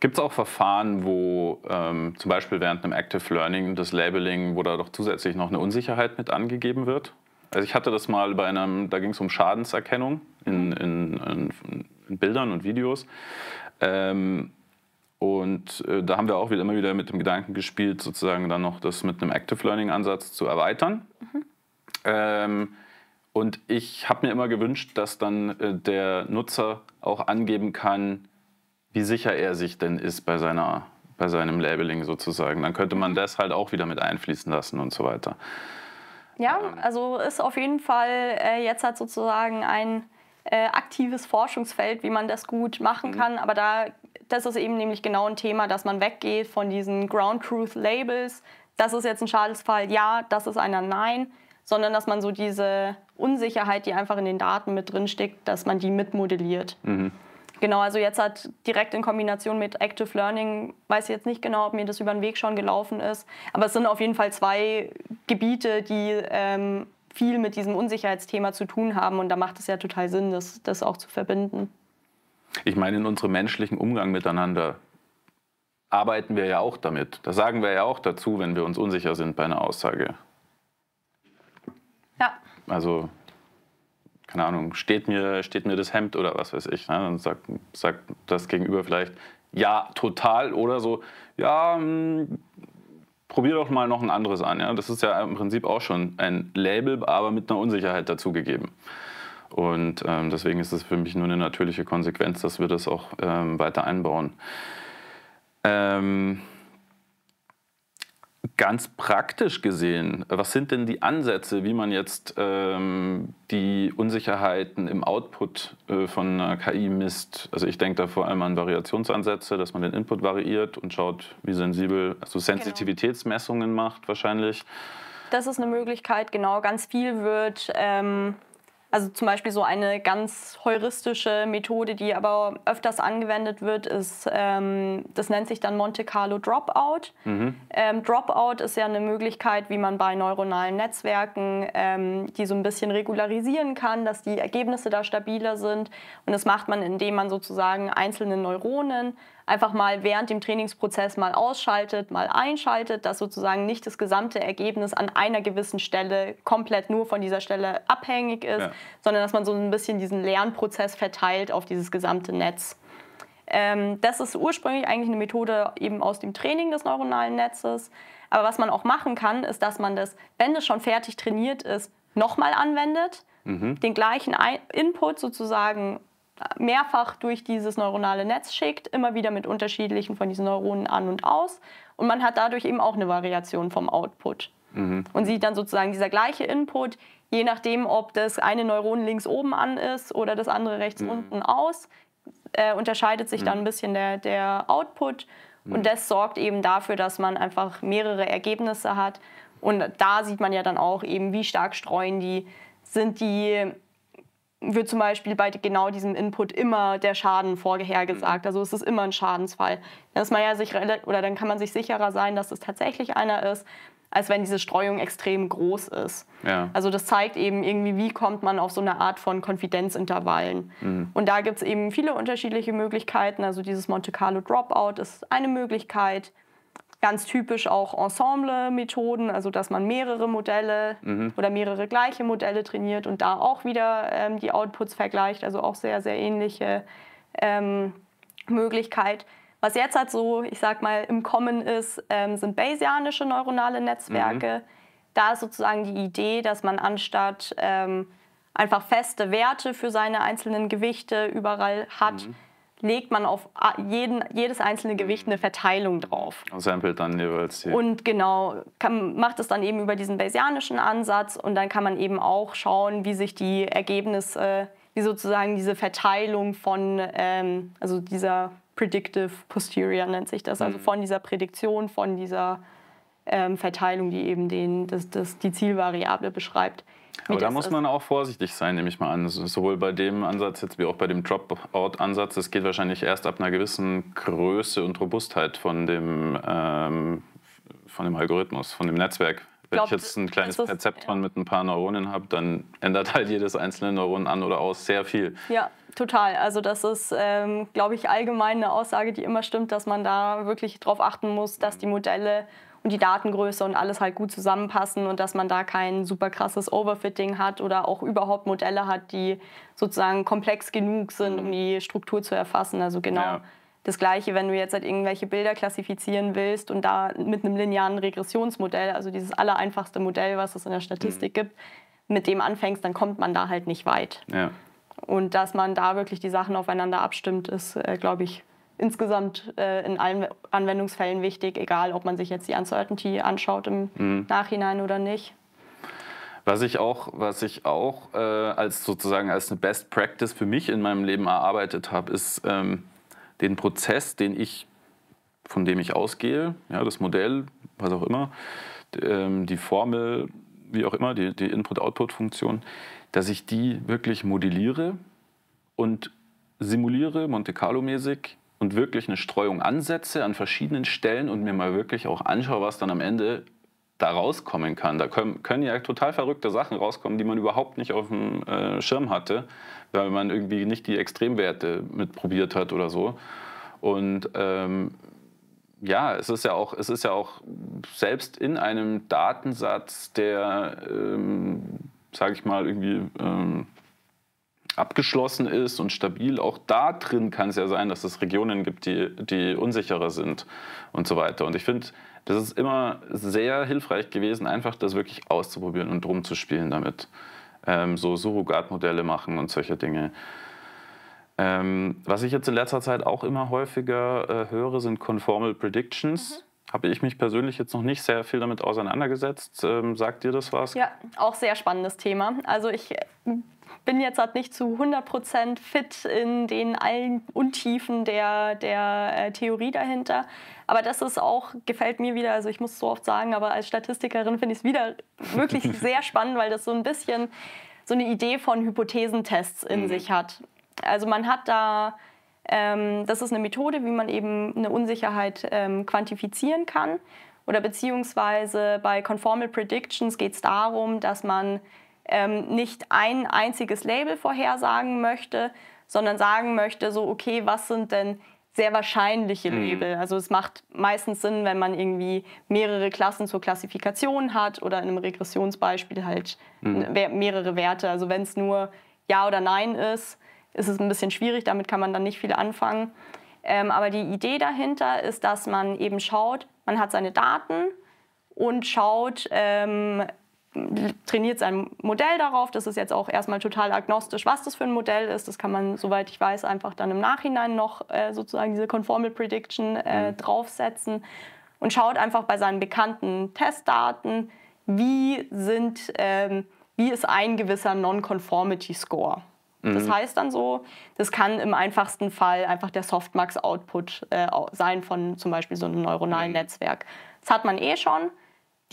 Gibt es auch Verfahren, wo ähm, zum Beispiel während einem Active Learning das Labeling, wo da doch zusätzlich noch eine Unsicherheit mit angegeben wird? Also ich hatte das mal bei einem, da ging es um Schadenserkennung in, in, in, in Bildern und Videos. Ähm, und äh, da haben wir auch wieder immer wieder mit dem Gedanken gespielt, sozusagen dann noch das mit einem Active Learning-Ansatz zu erweitern. Mhm. Ähm, und ich habe mir immer gewünscht, dass dann äh, der Nutzer auch angeben kann, wie sicher er sich denn ist bei, seiner, bei seinem Labeling sozusagen. Dann könnte man das halt auch wieder mit einfließen lassen und so weiter. Ja, ähm. also ist auf jeden Fall äh, jetzt halt sozusagen ein äh, aktives Forschungsfeld, wie man das gut machen mhm. kann. Aber da, das ist eben nämlich genau ein Thema, dass man weggeht von diesen Ground Truth Labels. Das ist jetzt ein Schadensfall, ja, das ist einer, nein sondern dass man so diese Unsicherheit, die einfach in den Daten mit drinsteckt, dass man die mitmodelliert. Mhm. Genau, also jetzt hat direkt in Kombination mit Active Learning, weiß ich jetzt nicht genau, ob mir das über den Weg schon gelaufen ist, aber es sind auf jeden Fall zwei Gebiete, die ähm, viel mit diesem Unsicherheitsthema zu tun haben. Und da macht es ja total Sinn, das, das auch zu verbinden. Ich meine, in unserem menschlichen Umgang miteinander arbeiten wir ja auch damit. Da sagen wir ja auch dazu, wenn wir uns unsicher sind bei einer Aussage. Ja. Also, keine Ahnung, steht mir, steht mir das Hemd oder was weiß ich. Ne? Dann sagt, sagt das Gegenüber vielleicht, ja, total oder so, ja, mh, hm, probier doch mal noch ein anderes an. Ja? Das ist ja im Prinzip auch schon ein Label, aber mit einer Unsicherheit dazugegeben. Und ähm, deswegen ist es für mich nur eine natürliche Konsequenz, dass wir das auch ähm, weiter einbauen. Ähm, Ganz praktisch gesehen, was sind denn die Ansätze, wie man jetzt ähm, die Unsicherheiten im Output äh, von einer KI misst? Also ich denke da vor allem an Variationsansätze, dass man den Input variiert und schaut, wie sensibel, also genau. Sensitivitätsmessungen macht wahrscheinlich. Das ist eine Möglichkeit, genau. Ganz viel wird ähm, also zum Beispiel so eine ganz heuristische Methode, die aber öfters angewendet wird, ist, ähm, das nennt sich dann Monte Carlo Dropout. Mhm. Ähm, Dropout ist ja eine Möglichkeit, wie man bei neuronalen Netzwerken ähm, die so ein bisschen regularisieren kann, dass die Ergebnisse da stabiler sind. Und das macht man, indem man sozusagen einzelne Neuronen einfach mal während dem Trainingsprozess mal ausschaltet, mal einschaltet, dass sozusagen nicht das gesamte Ergebnis an einer gewissen Stelle komplett nur von dieser Stelle abhängig ist, ja. sondern dass man so ein bisschen diesen Lernprozess verteilt auf dieses gesamte Netz. Ähm, das ist ursprünglich eigentlich eine Methode eben aus dem Training des neuronalen Netzes. Aber was man auch machen kann, ist, dass man das, wenn es schon fertig trainiert ist, nochmal anwendet, mhm. den gleichen Input sozusagen mehrfach durch dieses neuronale Netz schickt, immer wieder mit unterschiedlichen von diesen Neuronen an und aus. Und man hat dadurch eben auch eine Variation vom Output. Mhm. Und sieht dann sozusagen dieser gleiche Input, je nachdem, ob das eine Neuron links oben an ist oder das andere rechts mhm. unten aus, äh, unterscheidet sich mhm. dann ein bisschen der, der Output. Mhm. Und das sorgt eben dafür, dass man einfach mehrere Ergebnisse hat. Und da sieht man ja dann auch eben, wie stark streuen die, sind die wird zum Beispiel bei genau diesem Input immer der Schaden vorhergesagt. Mhm. Also es ist immer ein Schadensfall. Dann, ist man ja sich, oder dann kann man sich sicherer sein, dass es tatsächlich einer ist, als wenn diese Streuung extrem groß ist. Ja. Also das zeigt eben irgendwie, wie kommt man auf so eine Art von Konfidenzintervallen. Mhm. Und da gibt es eben viele unterschiedliche Möglichkeiten. Also dieses Monte Carlo Dropout ist eine Möglichkeit ganz typisch auch Ensemble-Methoden, also dass man mehrere Modelle mhm. oder mehrere gleiche Modelle trainiert und da auch wieder ähm, die Outputs vergleicht, also auch sehr, sehr ähnliche ähm, Möglichkeit. Was jetzt halt so, ich sag mal, im Kommen ist, ähm, sind Bayesianische neuronale Netzwerke. Mhm. Da ist sozusagen die Idee, dass man anstatt ähm, einfach feste Werte für seine einzelnen Gewichte überall hat, mhm legt man auf jeden, jedes einzelne Gewicht eine Verteilung drauf. Und samplet dann jeweils hier. Und genau, kann, macht es dann eben über diesen Bayesianischen Ansatz und dann kann man eben auch schauen, wie sich die Ergebnisse, äh, wie sozusagen diese Verteilung von, ähm, also dieser Predictive Posterior nennt sich das, also mhm. von dieser Prädiktion, von dieser ähm, Verteilung, die eben den, das, das, die Zielvariable beschreibt, aber da muss man auch vorsichtig sein, nehme ich mal an. Also sowohl bei dem Ansatz jetzt wie auch bei dem Dropout-Ansatz. Es geht wahrscheinlich erst ab einer gewissen Größe und Robustheit von dem, ähm, von dem Algorithmus, von dem Netzwerk. Wenn Glaubt, ich jetzt ein kleines das, Perzeptron ja. mit ein paar Neuronen habe, dann ändert halt jedes einzelne Neuron an oder aus sehr viel. Ja, total. Also das ist, ähm, glaube ich, allgemein eine Aussage, die immer stimmt, dass man da wirklich darauf achten muss, dass die Modelle und die Datengröße und alles halt gut zusammenpassen und dass man da kein super krasses Overfitting hat oder auch überhaupt Modelle hat, die sozusagen komplex genug sind, um mhm. die Struktur zu erfassen. Also genau. Ja. Das gleiche, wenn du jetzt halt irgendwelche Bilder klassifizieren willst und da mit einem linearen Regressionsmodell, also dieses allereinfachste Modell, was es in der Statistik mhm. gibt, mit dem anfängst, dann kommt man da halt nicht weit. Ja. Und dass man da wirklich die Sachen aufeinander abstimmt, ist, äh, glaube ich, insgesamt äh, in allen Anwendungsfällen wichtig, egal ob man sich jetzt die Uncertainty anschaut im mhm. Nachhinein oder nicht. Was ich auch, was ich auch äh, als sozusagen als eine Best Practice für mich in meinem Leben erarbeitet habe, ist ähm, den Prozess, den ich, von dem ich ausgehe, ja, das Modell, was auch immer, ähm, die Formel, wie auch immer, die, die Input-Output-Funktion, dass ich die wirklich modelliere und simuliere, Monte Carlo-mäßig, und wirklich eine Streuung ansetze an verschiedenen Stellen und mir mal wirklich auch anschaue, was dann am Ende da rauskommen kann. Da können, können ja total verrückte Sachen rauskommen, die man überhaupt nicht auf dem äh, Schirm hatte, weil man irgendwie nicht die Extremwerte mitprobiert hat oder so. Und ähm, ja, es ist ja auch, es ist ja auch selbst in einem Datensatz, der, ähm, sage ich mal, irgendwie ähm, abgeschlossen ist und stabil. Auch da drin kann es ja sein, dass es Regionen gibt, die, die unsicherer sind und so weiter. Und ich finde, das ist immer sehr hilfreich gewesen, einfach das wirklich auszuprobieren und rumzuspielen damit. Ähm, so Surrogatmodelle machen und solche Dinge. Ähm, was ich jetzt in letzter Zeit auch immer häufiger äh, höre, sind Conformal Predictions. Mhm habe ich mich persönlich jetzt noch nicht sehr viel damit auseinandergesetzt. Ähm, sagt dir das was? Ja, auch sehr spannendes Thema. Also ich bin jetzt halt nicht zu 100% fit in den allen Untiefen der, der äh, Theorie dahinter. Aber das ist auch, gefällt mir wieder, also ich muss es so oft sagen, aber als Statistikerin finde ich es wieder wirklich [laughs] sehr spannend, weil das so ein bisschen so eine Idee von Hypothesentests in mhm. sich hat. Also man hat da, ähm, das ist eine Methode, wie man eben eine Unsicherheit ähm, quantifizieren kann. Oder beziehungsweise bei Conformal Predictions geht es darum, dass man ähm, nicht ein einziges Label vorhersagen möchte, sondern sagen möchte, so, okay, was sind denn sehr wahrscheinliche mhm. Label. Also es macht meistens Sinn, wenn man irgendwie mehrere Klassen zur Klassifikation hat oder in einem Regressionsbeispiel halt mhm. Ne, mehrere Werte. Also wenn es nur Ja oder Nein ist, ist es ein bisschen schwierig, damit kann man dann nicht viel anfangen. Ähm, aber die Idee dahinter ist, dass man eben schaut, man hat seine Daten und schaut, ähm, trainiert sein Modell darauf. Das ist jetzt auch erstmal total agnostisch, was das für ein Modell ist. Das kann man, soweit ich weiß, einfach dann im Nachhinein noch äh, sozusagen diese Conformal Prediction äh, mhm. draufsetzen und schaut einfach bei seinen bekannten Testdaten, wie, sind, ähm, wie ist ein gewisser Non-Conformity Score. Mhm. Das heißt dann so, das kann im einfachsten Fall einfach der Softmax-Output äh, sein von zum Beispiel so einem neuronalen mhm. Netzwerk. Das hat man eh schon.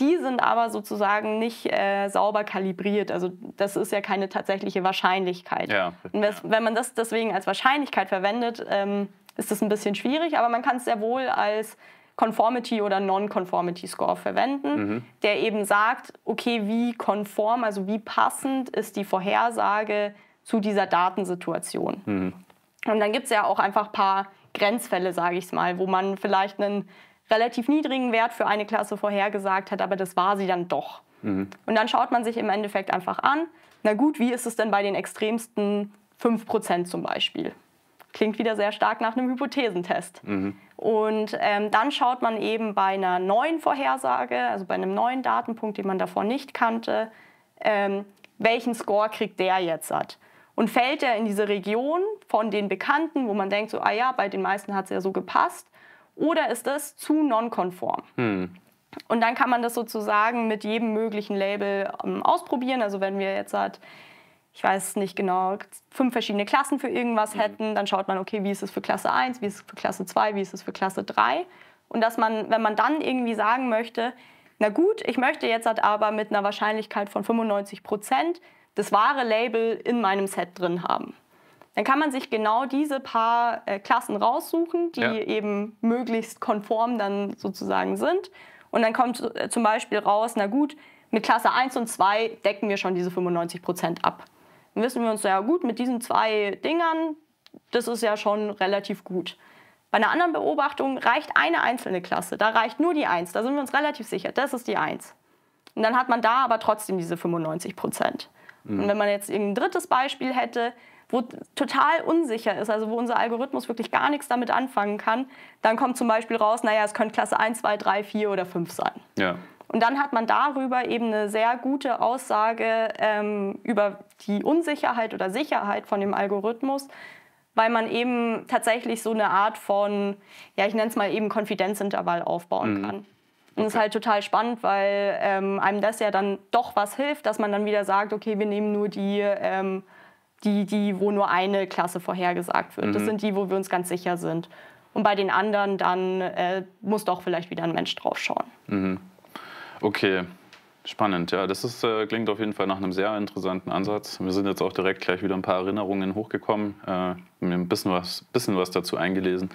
Die sind aber sozusagen nicht äh, sauber kalibriert. Also das ist ja keine tatsächliche Wahrscheinlichkeit. Ja. Und das, wenn man das deswegen als Wahrscheinlichkeit verwendet, ähm, ist das ein bisschen schwierig, aber man kann es sehr wohl als Conformity oder Non-Conformity Score verwenden, mhm. der eben sagt, okay, wie konform, also wie passend ist die Vorhersage zu dieser Datensituation. Mhm. Und dann gibt es ja auch einfach ein paar Grenzfälle, sage ich es mal, wo man vielleicht einen relativ niedrigen Wert für eine Klasse vorhergesagt hat, aber das war sie dann doch. Mhm. Und dann schaut man sich im Endeffekt einfach an, na gut, wie ist es denn bei den extremsten 5% zum Beispiel? Klingt wieder sehr stark nach einem Hypothesentest. Mhm. Und ähm, dann schaut man eben bei einer neuen Vorhersage, also bei einem neuen Datenpunkt, den man davor nicht kannte, ähm, welchen Score kriegt der jetzt hat. Und fällt er in diese Region von den Bekannten, wo man denkt, so, ah ja, bei den meisten hat es ja so gepasst, oder ist das zu nonkonform? Hm. Und dann kann man das sozusagen mit jedem möglichen Label ähm, ausprobieren. Also wenn wir jetzt halt, ich weiß nicht genau, fünf verschiedene Klassen für irgendwas mhm. hätten, dann schaut man, okay, wie ist es für Klasse 1, wie ist es für Klasse 2, wie ist es für Klasse 3. Und dass man, wenn man dann irgendwie sagen möchte, na gut, ich möchte jetzt halt aber mit einer Wahrscheinlichkeit von 95 Prozent das wahre Label in meinem Set drin haben. Dann kann man sich genau diese paar äh, Klassen raussuchen, die ja. eben möglichst konform dann sozusagen sind. Und dann kommt äh, zum Beispiel raus, na gut, mit Klasse 1 und 2 decken wir schon diese 95 Prozent ab. Dann wissen wir uns, ja gut, mit diesen zwei Dingern, das ist ja schon relativ gut. Bei einer anderen Beobachtung reicht eine einzelne Klasse, da reicht nur die 1, da sind wir uns relativ sicher, das ist die 1. Und dann hat man da aber trotzdem diese 95 Prozent. Mhm. Und wenn man jetzt ein drittes Beispiel hätte, wo total unsicher ist, also wo unser Algorithmus wirklich gar nichts damit anfangen kann, dann kommt zum Beispiel raus, naja, es können Klasse 1, 2, 3, 4 oder 5 sein. Ja. Und dann hat man darüber eben eine sehr gute Aussage ähm, über die Unsicherheit oder Sicherheit von dem Algorithmus, weil man eben tatsächlich so eine Art von, ja, ich nenne es mal eben Konfidenzintervall aufbauen mhm. kann. Okay. Und das ist halt total spannend, weil ähm, einem das ja dann doch was hilft, dass man dann wieder sagt, okay, wir nehmen nur die ähm, die, die, wo nur eine Klasse vorhergesagt wird. Mhm. Das sind die, wo wir uns ganz sicher sind. Und bei den anderen dann äh, muss doch vielleicht wieder ein Mensch draufschauen. Mhm. Okay, Spannend, ja. Das ist, äh, klingt auf jeden Fall nach einem sehr interessanten Ansatz. Wir sind jetzt auch direkt gleich wieder ein paar Erinnerungen hochgekommen, äh, mir ein bisschen was, bisschen was dazu eingelesen.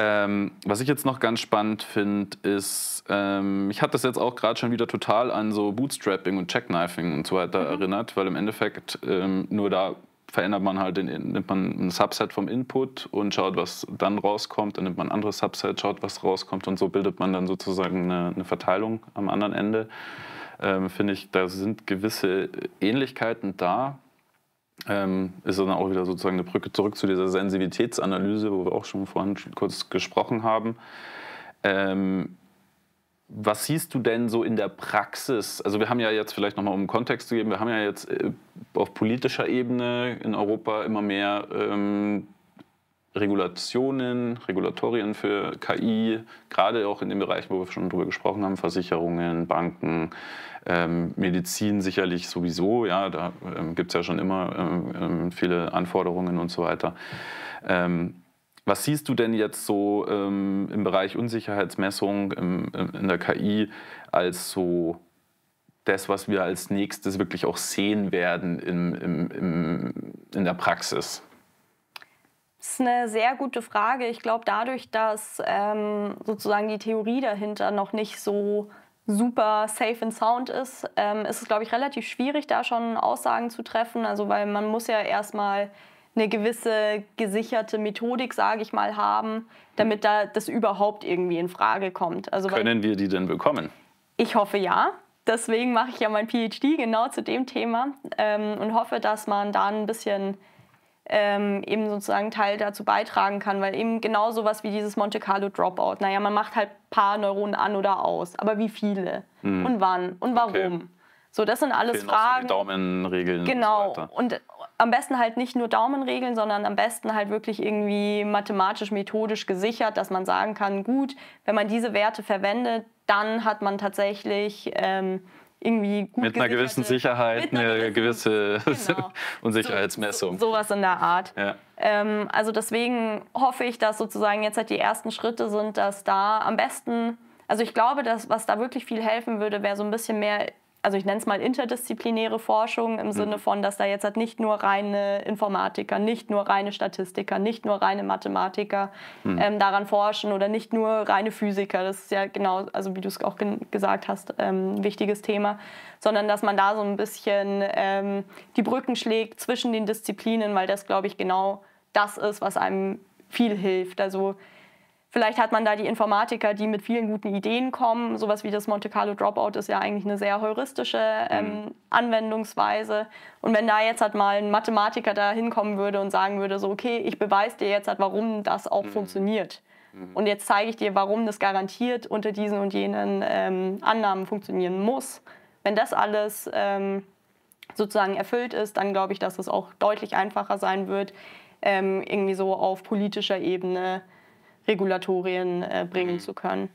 Ähm, was ich jetzt noch ganz spannend finde, ist, ähm, ich hatte das jetzt auch gerade schon wieder total an so Bootstrapping und Checkknifing und so weiter mhm. erinnert, weil im Endeffekt ähm, nur da verändert man halt, den, nimmt man ein Subset vom Input und schaut, was dann rauskommt, dann nimmt man ein anderes Subset, schaut, was rauskommt und so bildet man dann sozusagen eine, eine Verteilung am anderen Ende. Ähm, finde ich, da sind gewisse Ähnlichkeiten da, ähm, ist dann auch wieder sozusagen eine Brücke zurück zu dieser Sensitivitätsanalyse, wo wir auch schon vorhin kurz gesprochen haben. Ähm, was siehst du denn so in der Praxis? Also wir haben ja jetzt vielleicht nochmal um Kontext zu geben, wir haben ja jetzt äh, auf politischer Ebene in Europa immer mehr ähm, Regulationen, Regulatorien für KI, gerade auch in den Bereichen, wo wir schon drüber gesprochen haben, Versicherungen, Banken, ähm, Medizin sicherlich sowieso, ja, da ähm, gibt es ja schon immer ähm, ähm, viele Anforderungen und so weiter. Ähm, was siehst du denn jetzt so ähm, im Bereich Unsicherheitsmessung im, im, in der KI als so das, was wir als nächstes wirklich auch sehen werden im, im in der Praxis? Das ist eine sehr gute Frage. Ich glaube, dadurch, dass ähm, sozusagen die Theorie dahinter noch nicht so super safe and sound ist, ähm, ist es, glaube ich, relativ schwierig, da schon Aussagen zu treffen. Also weil man muss ja erstmal eine gewisse gesicherte Methodik, sage ich mal, haben, damit da das überhaupt irgendwie in Frage kommt. Also, Können wir die denn bekommen? Ich hoffe ja. Deswegen mache ich ja mein PhD genau zu dem Thema ähm, und hoffe, dass man da ein bisschen ähm, eben sozusagen Teil dazu beitragen kann, weil eben genau sowas wie dieses Monte Carlo Dropout, naja, man macht halt paar Neuronen an oder aus, aber wie viele mhm. und wann und warum? Okay. So, das sind alles Fehlen Fragen. So Daumenregeln. Genau. Und, so genau. und, am besten halt nicht nur Daumenregeln, sondern am besten halt wirklich irgendwie mathematisch, methodisch gesichert, dass man sagen kann, gut, wenn man diese Werte verwendet, dann hat man tatsächlich ähm, irgendwie gut Mit einer gewissen Sicherheit, eine gewisse [laughs] genau. [laughs] Unsicherheitsmessung. So, sowas in der Art. Ja. Ähm, also deswegen hoffe ich, dass sozusagen jetzt halt die ersten Schritte sind, dass da am besten, also ich glaube, dass was da wirklich viel helfen würde, wäre so ein bisschen mehr also ich nenne es mal interdisziplinäre Forschung im mhm. Sinne von, dass da jetzt halt nicht nur reine Informatiker, nicht nur reine Statistiker, nicht nur reine Mathematiker mhm. ähm, daran forschen oder nicht nur reine Physiker. Das ist ja genau, also wie du es auch gesagt hast, ähm, wichtiges Thema, sondern dass man da so ein bisschen ähm, die Brücken schlägt zwischen den Disziplinen, weil das, glaube ich, genau das ist, was einem viel hilft. Also Vielleicht hat man da die Informatiker, die mit vielen guten Ideen kommen. Sowas wie das Monte Carlo Dropout ist ja eigentlich eine sehr heuristische ähm, mhm. Anwendungsweise. Und wenn da jetzt halt mal ein Mathematiker da hinkommen würde und sagen würde, so, okay, ich beweise dir jetzt halt, warum das auch mhm. funktioniert. Mhm. Und jetzt zeige ich dir, warum das garantiert unter diesen und jenen ähm, Annahmen funktionieren muss. Wenn das alles ähm, sozusagen erfüllt ist, dann glaube ich, dass es auch deutlich einfacher sein wird, ähm, irgendwie so auf politischer Ebene äh, Regulatorien äh, bringen mhm. zu können.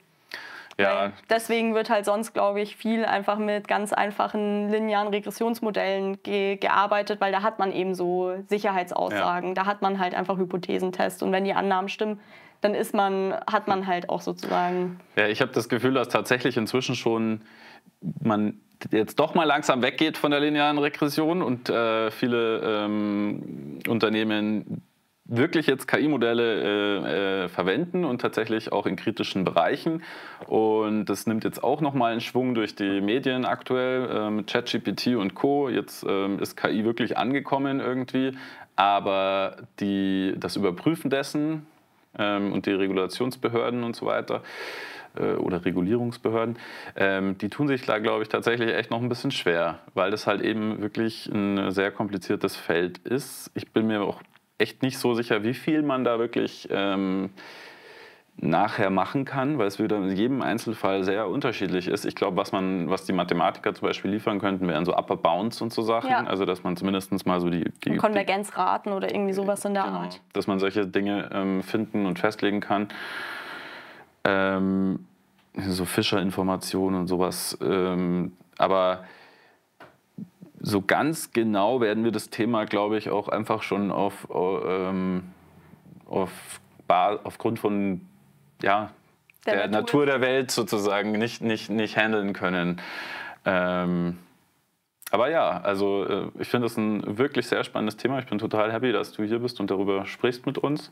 Ja. Deswegen wird halt sonst, glaube ich, viel einfach mit ganz einfachen linearen Regressionsmodellen ge gearbeitet, weil da hat man eben so Sicherheitsaussagen, ja. da hat man halt einfach Hypothesentests und wenn die Annahmen stimmen, dann ist man, hat man halt auch sozusagen. Ja, ich habe das Gefühl, dass tatsächlich inzwischen schon man jetzt doch mal langsam weggeht von der linearen Regression und äh, viele ähm, Unternehmen wirklich jetzt KI-Modelle äh, äh, verwenden und tatsächlich auch in kritischen Bereichen. Und das nimmt jetzt auch nochmal einen Schwung durch die Medien aktuell äh, ChatGPT und Co. Jetzt ähm, ist KI wirklich angekommen irgendwie, aber die, das Überprüfen dessen ähm, und die Regulationsbehörden und so weiter äh, oder Regulierungsbehörden, ähm, die tun sich da, glaube ich, tatsächlich echt noch ein bisschen schwer, weil das halt eben wirklich ein sehr kompliziertes Feld ist. Ich bin mir auch echt nicht so sicher, wie viel man da wirklich ähm, nachher machen kann, weil es wieder in jedem Einzelfall sehr unterschiedlich ist. Ich glaube, was was die Mathematiker zum Beispiel liefern könnten, wären so Upper Bounds und so Sachen. Ja. Also dass man zumindest mal so die, die Konvergenzraten die, oder irgendwie sowas in der genau, Art. Dass man solche Dinge ähm, finden und festlegen kann. Ähm, so Fischer-Informationen und sowas. Ähm, aber so ganz genau werden wir das Thema, glaube ich, auch einfach schon auf, äh, ähm, auf aufgrund von ja, der, der Natur. Natur. der Welt sozusagen nicht, nicht, nicht handeln können. Ähm, aber ja, also äh, ich finde das ein wirklich sehr spannendes Thema. Ich bin total happy, dass du hier bist und darüber sprichst mit uns.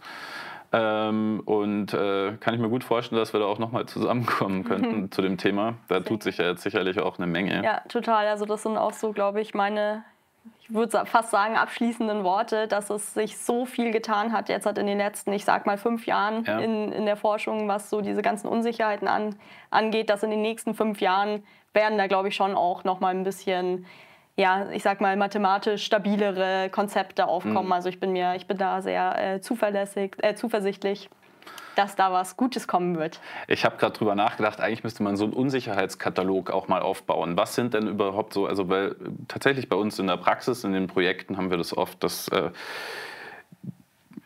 Ähm, und äh, kann ich mir gut vorstellen, dass wir da auch nochmal zusammenkommen [laughs] könnten zu dem Thema. Da tut sich ja jetzt sicherlich auch eine Menge. Ja, total. Also das sind auch so, glaube ich, meine, ich würde fast sagen, abschließenden Worte, dass es sich so viel getan hat jetzt hat in den letzten, ich sag mal, fünf Jahren ja. in, in der Forschung, was so diese ganzen Unsicherheiten an, angeht, dass in den nächsten fünf Jahren werden da, glaube ich, schon auch nochmal ein bisschen ja, ich sag mal, mathematisch stabilere Konzepte aufkommen. Mhm. Also ich bin mir, ich bin da sehr äh, zuverlässig, äh, zuversichtlich dass da was Gutes kommen wird. Ich habe gerade drüber nachgedacht, eigentlich müsste man so einen Unsicherheitskatalog auch mal aufbauen. Was sind denn überhaupt so, also weil äh, tatsächlich bei uns in der Praxis, in den Projekten haben wir das oft, dass äh,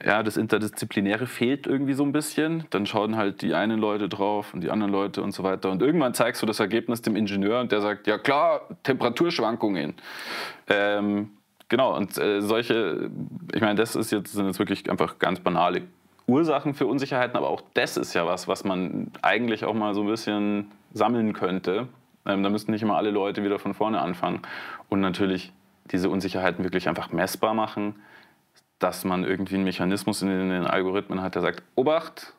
ja, das Interdisziplinäre fehlt irgendwie so ein bisschen. Dann schauen halt die einen Leute drauf und die anderen Leute und so weiter. Und irgendwann zeigst du das Ergebnis dem Ingenieur und der sagt, ja klar, Temperaturschwankungen. Ähm, genau, und äh, solche, ich meine, das ist jetzt, sind jetzt wirklich einfach ganz banale Ursachen für Unsicherheiten, aber auch das ist ja was, was man eigentlich auch mal so ein bisschen sammeln könnte. Ähm, da müssten nicht immer alle Leute wieder von vorne anfangen. Und natürlich diese Unsicherheiten wirklich einfach messbar machen dass man irgendwie einen Mechanismus in den Algorithmen hat, der sagt, Obacht,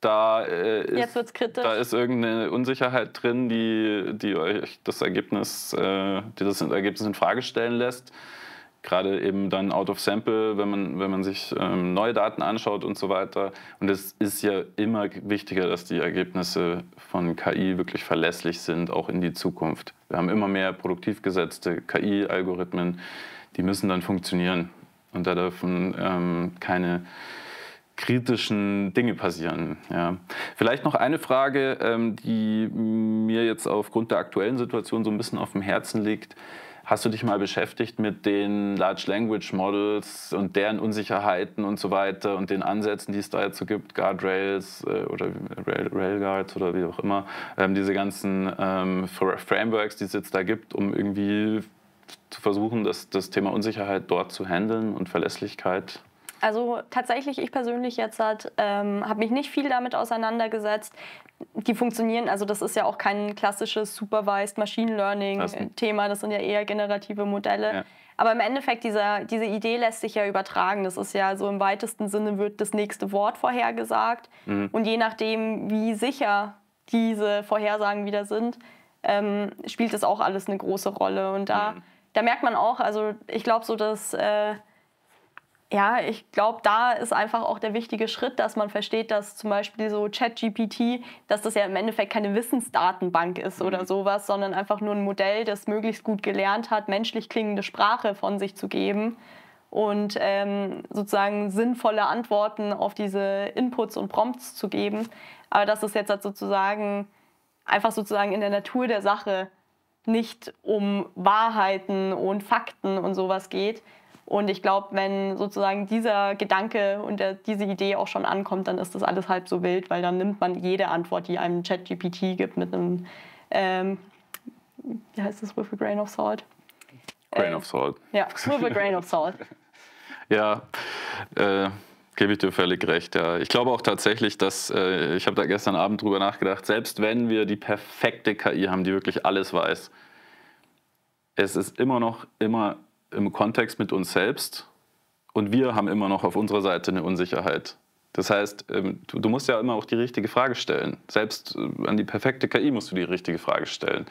da, äh, ist, da ist irgendeine Unsicherheit drin, die, die euch das Ergebnis, äh, die das Ergebnis in Frage stellen lässt. Gerade eben dann out of sample, wenn man, wenn man sich ähm, neue Daten anschaut und so weiter. Und es ist ja immer wichtiger, dass die Ergebnisse von KI wirklich verlässlich sind, auch in die Zukunft. Wir haben immer mehr produktiv gesetzte KI-Algorithmen, die müssen dann funktionieren. Und da dürfen ähm, keine kritischen Dinge passieren. Ja. Vielleicht noch eine Frage, ähm, die mir jetzt aufgrund der aktuellen Situation so ein bisschen auf dem Herzen liegt. Hast du dich mal beschäftigt mit den Large Language Models und deren Unsicherheiten und so weiter und den Ansätzen, die es da jetzt so gibt, Guardrails äh, oder Rail, Railguards oder wie auch immer, ähm, diese ganzen ähm, Frameworks, die es jetzt da gibt, um irgendwie zu versuchen, das, das Thema Unsicherheit dort zu handeln und Verlässlichkeit? Also tatsächlich, ich persönlich jetzt hat, ähm, habe mich nicht viel damit auseinandergesetzt. Die funktionieren, also das ist ja auch kein klassisches Supervised Machine Learning-Thema, das sind ja eher generative Modelle. Ja. Aber im Endeffekt, dieser, diese Idee lässt sich ja übertragen. Das ist ja so im weitesten Sinne wird das nächste Wort vorhergesagt. Mhm. Und je nachdem, wie sicher diese Vorhersagen wieder sind, ähm, spielt das auch alles eine große Rolle. Und da mhm da merkt man auch, also ich glaube so, dass, äh, ja, ich glaube, da ist einfach auch der wichtige Schritt, dass man versteht, dass zum Beispiel so ChatGPT, dass das ja im Endeffekt keine Wissensdatenbank ist mhm. oder sowas, sondern einfach nur ein Modell, das möglichst gut gelernt hat, menschlich klingende Sprache von sich zu geben und ähm, sozusagen sinnvolle Antworten auf diese Inputs und Prompts zu geben. Aber dass das jetzt halt sozusagen einfach sozusagen in der Natur der Sache ist nicht um Wahrheiten und Fakten und sowas geht. Und ich glaube, wenn sozusagen dieser Gedanke und der, diese Idee auch schon ankommt, dann ist das alles halb so wild, weil dann nimmt man jede Antwort, die einem ChatGPT gibt, mit einem, ähm, wie heißt das, with a grain of salt? Grain äh, of ähm, salt. Ja, with a grain of salt. [laughs] ja, äh, Gebe ich dir völlig recht, ja. Ich glaube auch tatsächlich, dass, äh, ich habe da gestern Abend drüber nachgedacht, selbst wenn wir die perfekte KI haben, die wirklich alles weiß, es ist immer noch immer im Kontext mit uns selbst und wir haben immer noch auf unserer Seite eine Unsicherheit. Das heißt, ähm, du, du musst ja immer auch die richtige Frage stellen. Selbst äh, an die perfekte KI musst du die richtige Frage stellen.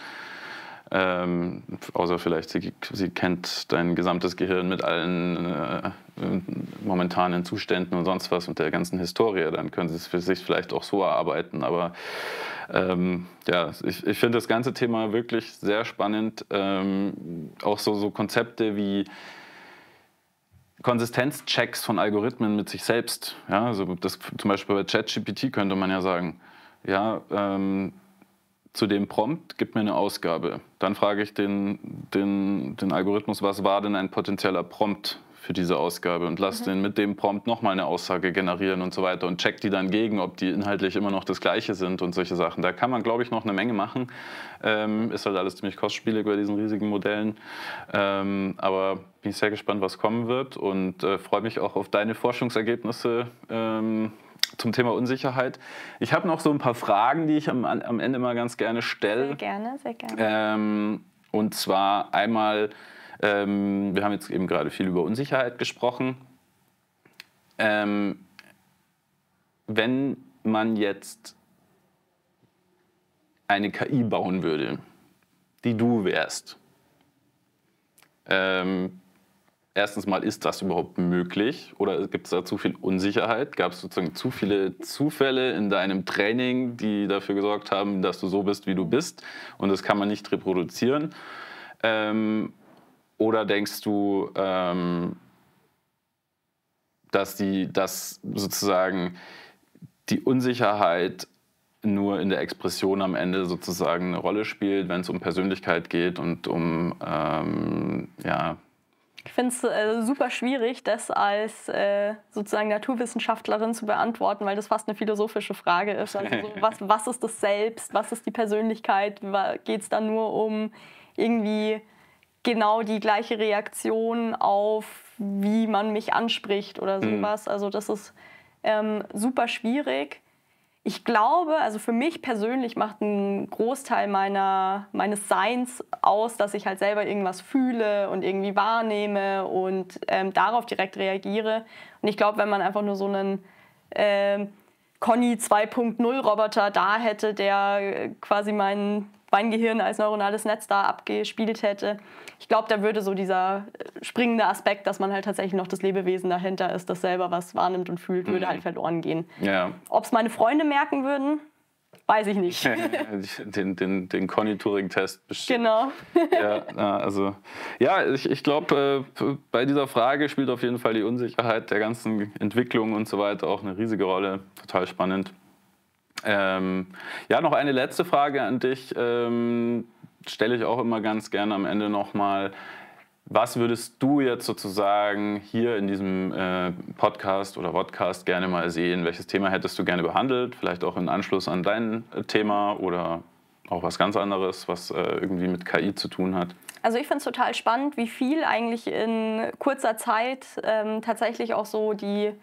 Ähm, außer vielleicht, sie, sie, kennt dein gesamtes Gehirn mit allen äh, ähm, momentanen Zuständen und sonst was und der ganzen Historie. Dann können sie es für sich vielleicht auch so erarbeiten. Aber ähm, ja, ich, ich finde das ganze Thema wirklich sehr spannend. Ähm, auch so, so Konzepte wie Konsistenzchecks von Algorithmen mit sich selbst. Ja, also das, zum Beispiel bei ChatGPT könnte man ja sagen, ja, ähm, zu dem Prompt, gib mir eine Ausgabe. Dann frage ich den, den, den Algorithmus, was war denn ein potenzieller Prompt für diese Ausgabe und lass mhm. den mit dem Prompt nochmal eine Aussage generieren und so weiter und check die dann gegen, ob die inhaltlich immer noch das gleiche sind und solche Sachen. Da kann man, glaube ich, noch eine Menge machen. Ähm, ist halt alles ziemlich kostspielig bei diesen riesigen Modellen. Ähm, aber bin ich sehr gespannt, was kommen wird und äh, freue mich auch auf deine Forschungsergebnisse. Ähm, zum Thema Unsicherheit. Ich habe noch so ein paar Fragen, die ich am, am Ende mal ganz gerne stelle. Sehr gerne, sehr gerne. Ähm, und zwar einmal, ähm, wir haben jetzt eben gerade viel über Unsicherheit gesprochen. Ähm, wenn man jetzt eine KI bauen würde, die du wärst, ähm, erstens mal, ist das überhaupt möglich oder gibt es da zu viel Unsicherheit? Gab es sozusagen zu viele Zufälle in deinem Training, die dafür gesorgt haben, dass du so bist, wie du bist und das kann man nicht reproduzieren? Ähm, oder denkst du, ähm, dass, die, dass sozusagen die Unsicherheit nur in der Expression am Ende sozusagen eine Rolle spielt, wenn es um Persönlichkeit geht und um ähm, ja, ich finde es äh, super schwierig, das als äh, sozusagen Naturwissenschaftlerin zu beantworten, weil das fast eine philosophische Frage ist. Also so, was, [laughs] was ist das Selbst? Was ist die Persönlichkeit? Geht es da nur um irgendwie genau die gleiche Reaktion auf, wie man mich anspricht oder hm. sowas? Mhm. Also das ist ähm, super schwierig ich glaube, also für mich persönlich macht ein Großteil meiner, meines Seins aus, dass ich halt selber irgendwas fühle und irgendwie wahrnehme und ähm, darauf direkt reagiere. Und ich glaube, wenn man einfach nur so einen ähm, Conny 2.0 Roboter da hätte, der äh, quasi meinen mein Gehirn als neuronales Netz da abgespielt hätte. Ich glaube, da würde so dieser äh, springende Aspekt, dass man halt tatsächlich noch das Lebewesen dahinter ist, das selber was wahrnimmt und fühlt, würde mhm. halt verloren gehen. Ja. Ob es meine Freunde merken würden, weiß ich nicht. [laughs] den den, den Conny-Turing-Test Genau. [laughs] ja, also, ja, ich, ich glaube, äh, bei dieser Frage spielt auf jeden Fall die Unsicherheit der ganzen Entwicklung und so weiter auch eine riesige Rolle. Total spannend. Ähm, ja, noch eine letzte Frage an dich. Ähm, stelle ich auch immer ganz gerne am Ende nochmal. Was würdest du jetzt sozusagen hier in diesem äh, Podcast oder Podcast gerne mal sehen? Welches Thema hättest du gerne behandelt? Vielleicht auch in Anschluss an dein äh, Thema oder auch was ganz anderes, was äh, irgendwie mit KI zu tun hat? Also ich finde es total spannend, wie viel eigentlich in kurzer Zeit ähm, tatsächlich auch so die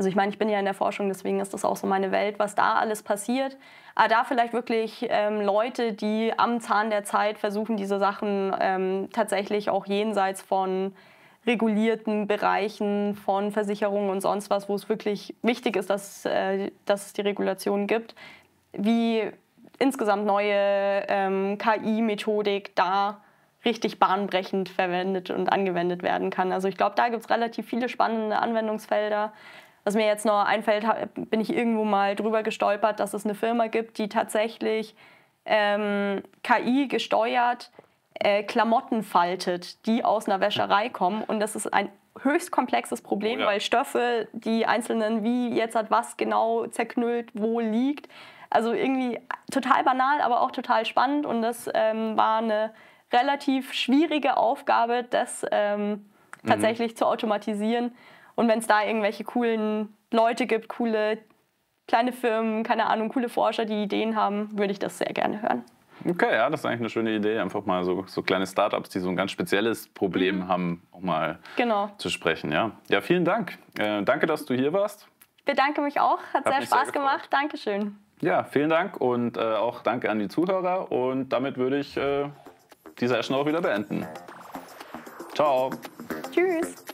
also ich meine, ich bin ja in der Forschung, deswegen ist das auch so meine Welt, was da alles passiert. Aber ah, da vielleicht wirklich ähm, Leute, die am Zahn der Zeit versuchen, diese Sachen ähm, tatsächlich auch jenseits von regulierten Bereichen von Versicherungen und sonst was, wo es wirklich wichtig ist, dass, äh, dass es die Regulation gibt, wie insgesamt neue ähm, KI-Methodik da richtig bahnbrechend verwendet und angewendet werden kann. Also ich glaube, da gibt es relativ viele spannende Anwendungsfelder. Was mir jetzt noch einfällt, bin ich irgendwo mal drüber gestolpert, dass es eine Firma gibt, die tatsächlich ähm, KI gesteuert äh, Klamotten faltet, die aus einer Wäscherei kommen. Und das ist ein höchst komplexes Problem, oh ja. weil Stoffe, die einzelnen, wie jetzt hat was genau zerknüllt, wo liegt. Also irgendwie total banal, aber auch total spannend. Und das ähm, war eine relativ schwierige Aufgabe, das ähm, mhm. tatsächlich mhm. zu automatisieren. Und wenn es da irgendwelche coolen Leute gibt, coole kleine Firmen, keine Ahnung, coole Forscher, die Ideen haben, würde ich das sehr gerne hören. Okay, ja, das ist eigentlich eine schöne Idee, einfach mal so, so kleine Startups, die so ein ganz spezielles Problem mhm. haben, auch mal genau. zu sprechen. Ja, ja vielen Dank. Äh, danke, dass du hier warst. Bedanke mich auch, hat, hat sehr Spaß sehr gemacht. Dankeschön. Ja, vielen Dank und äh, auch danke an die Zuhörer. Und damit würde ich äh, die Session auch wieder beenden. Ciao. Tschüss.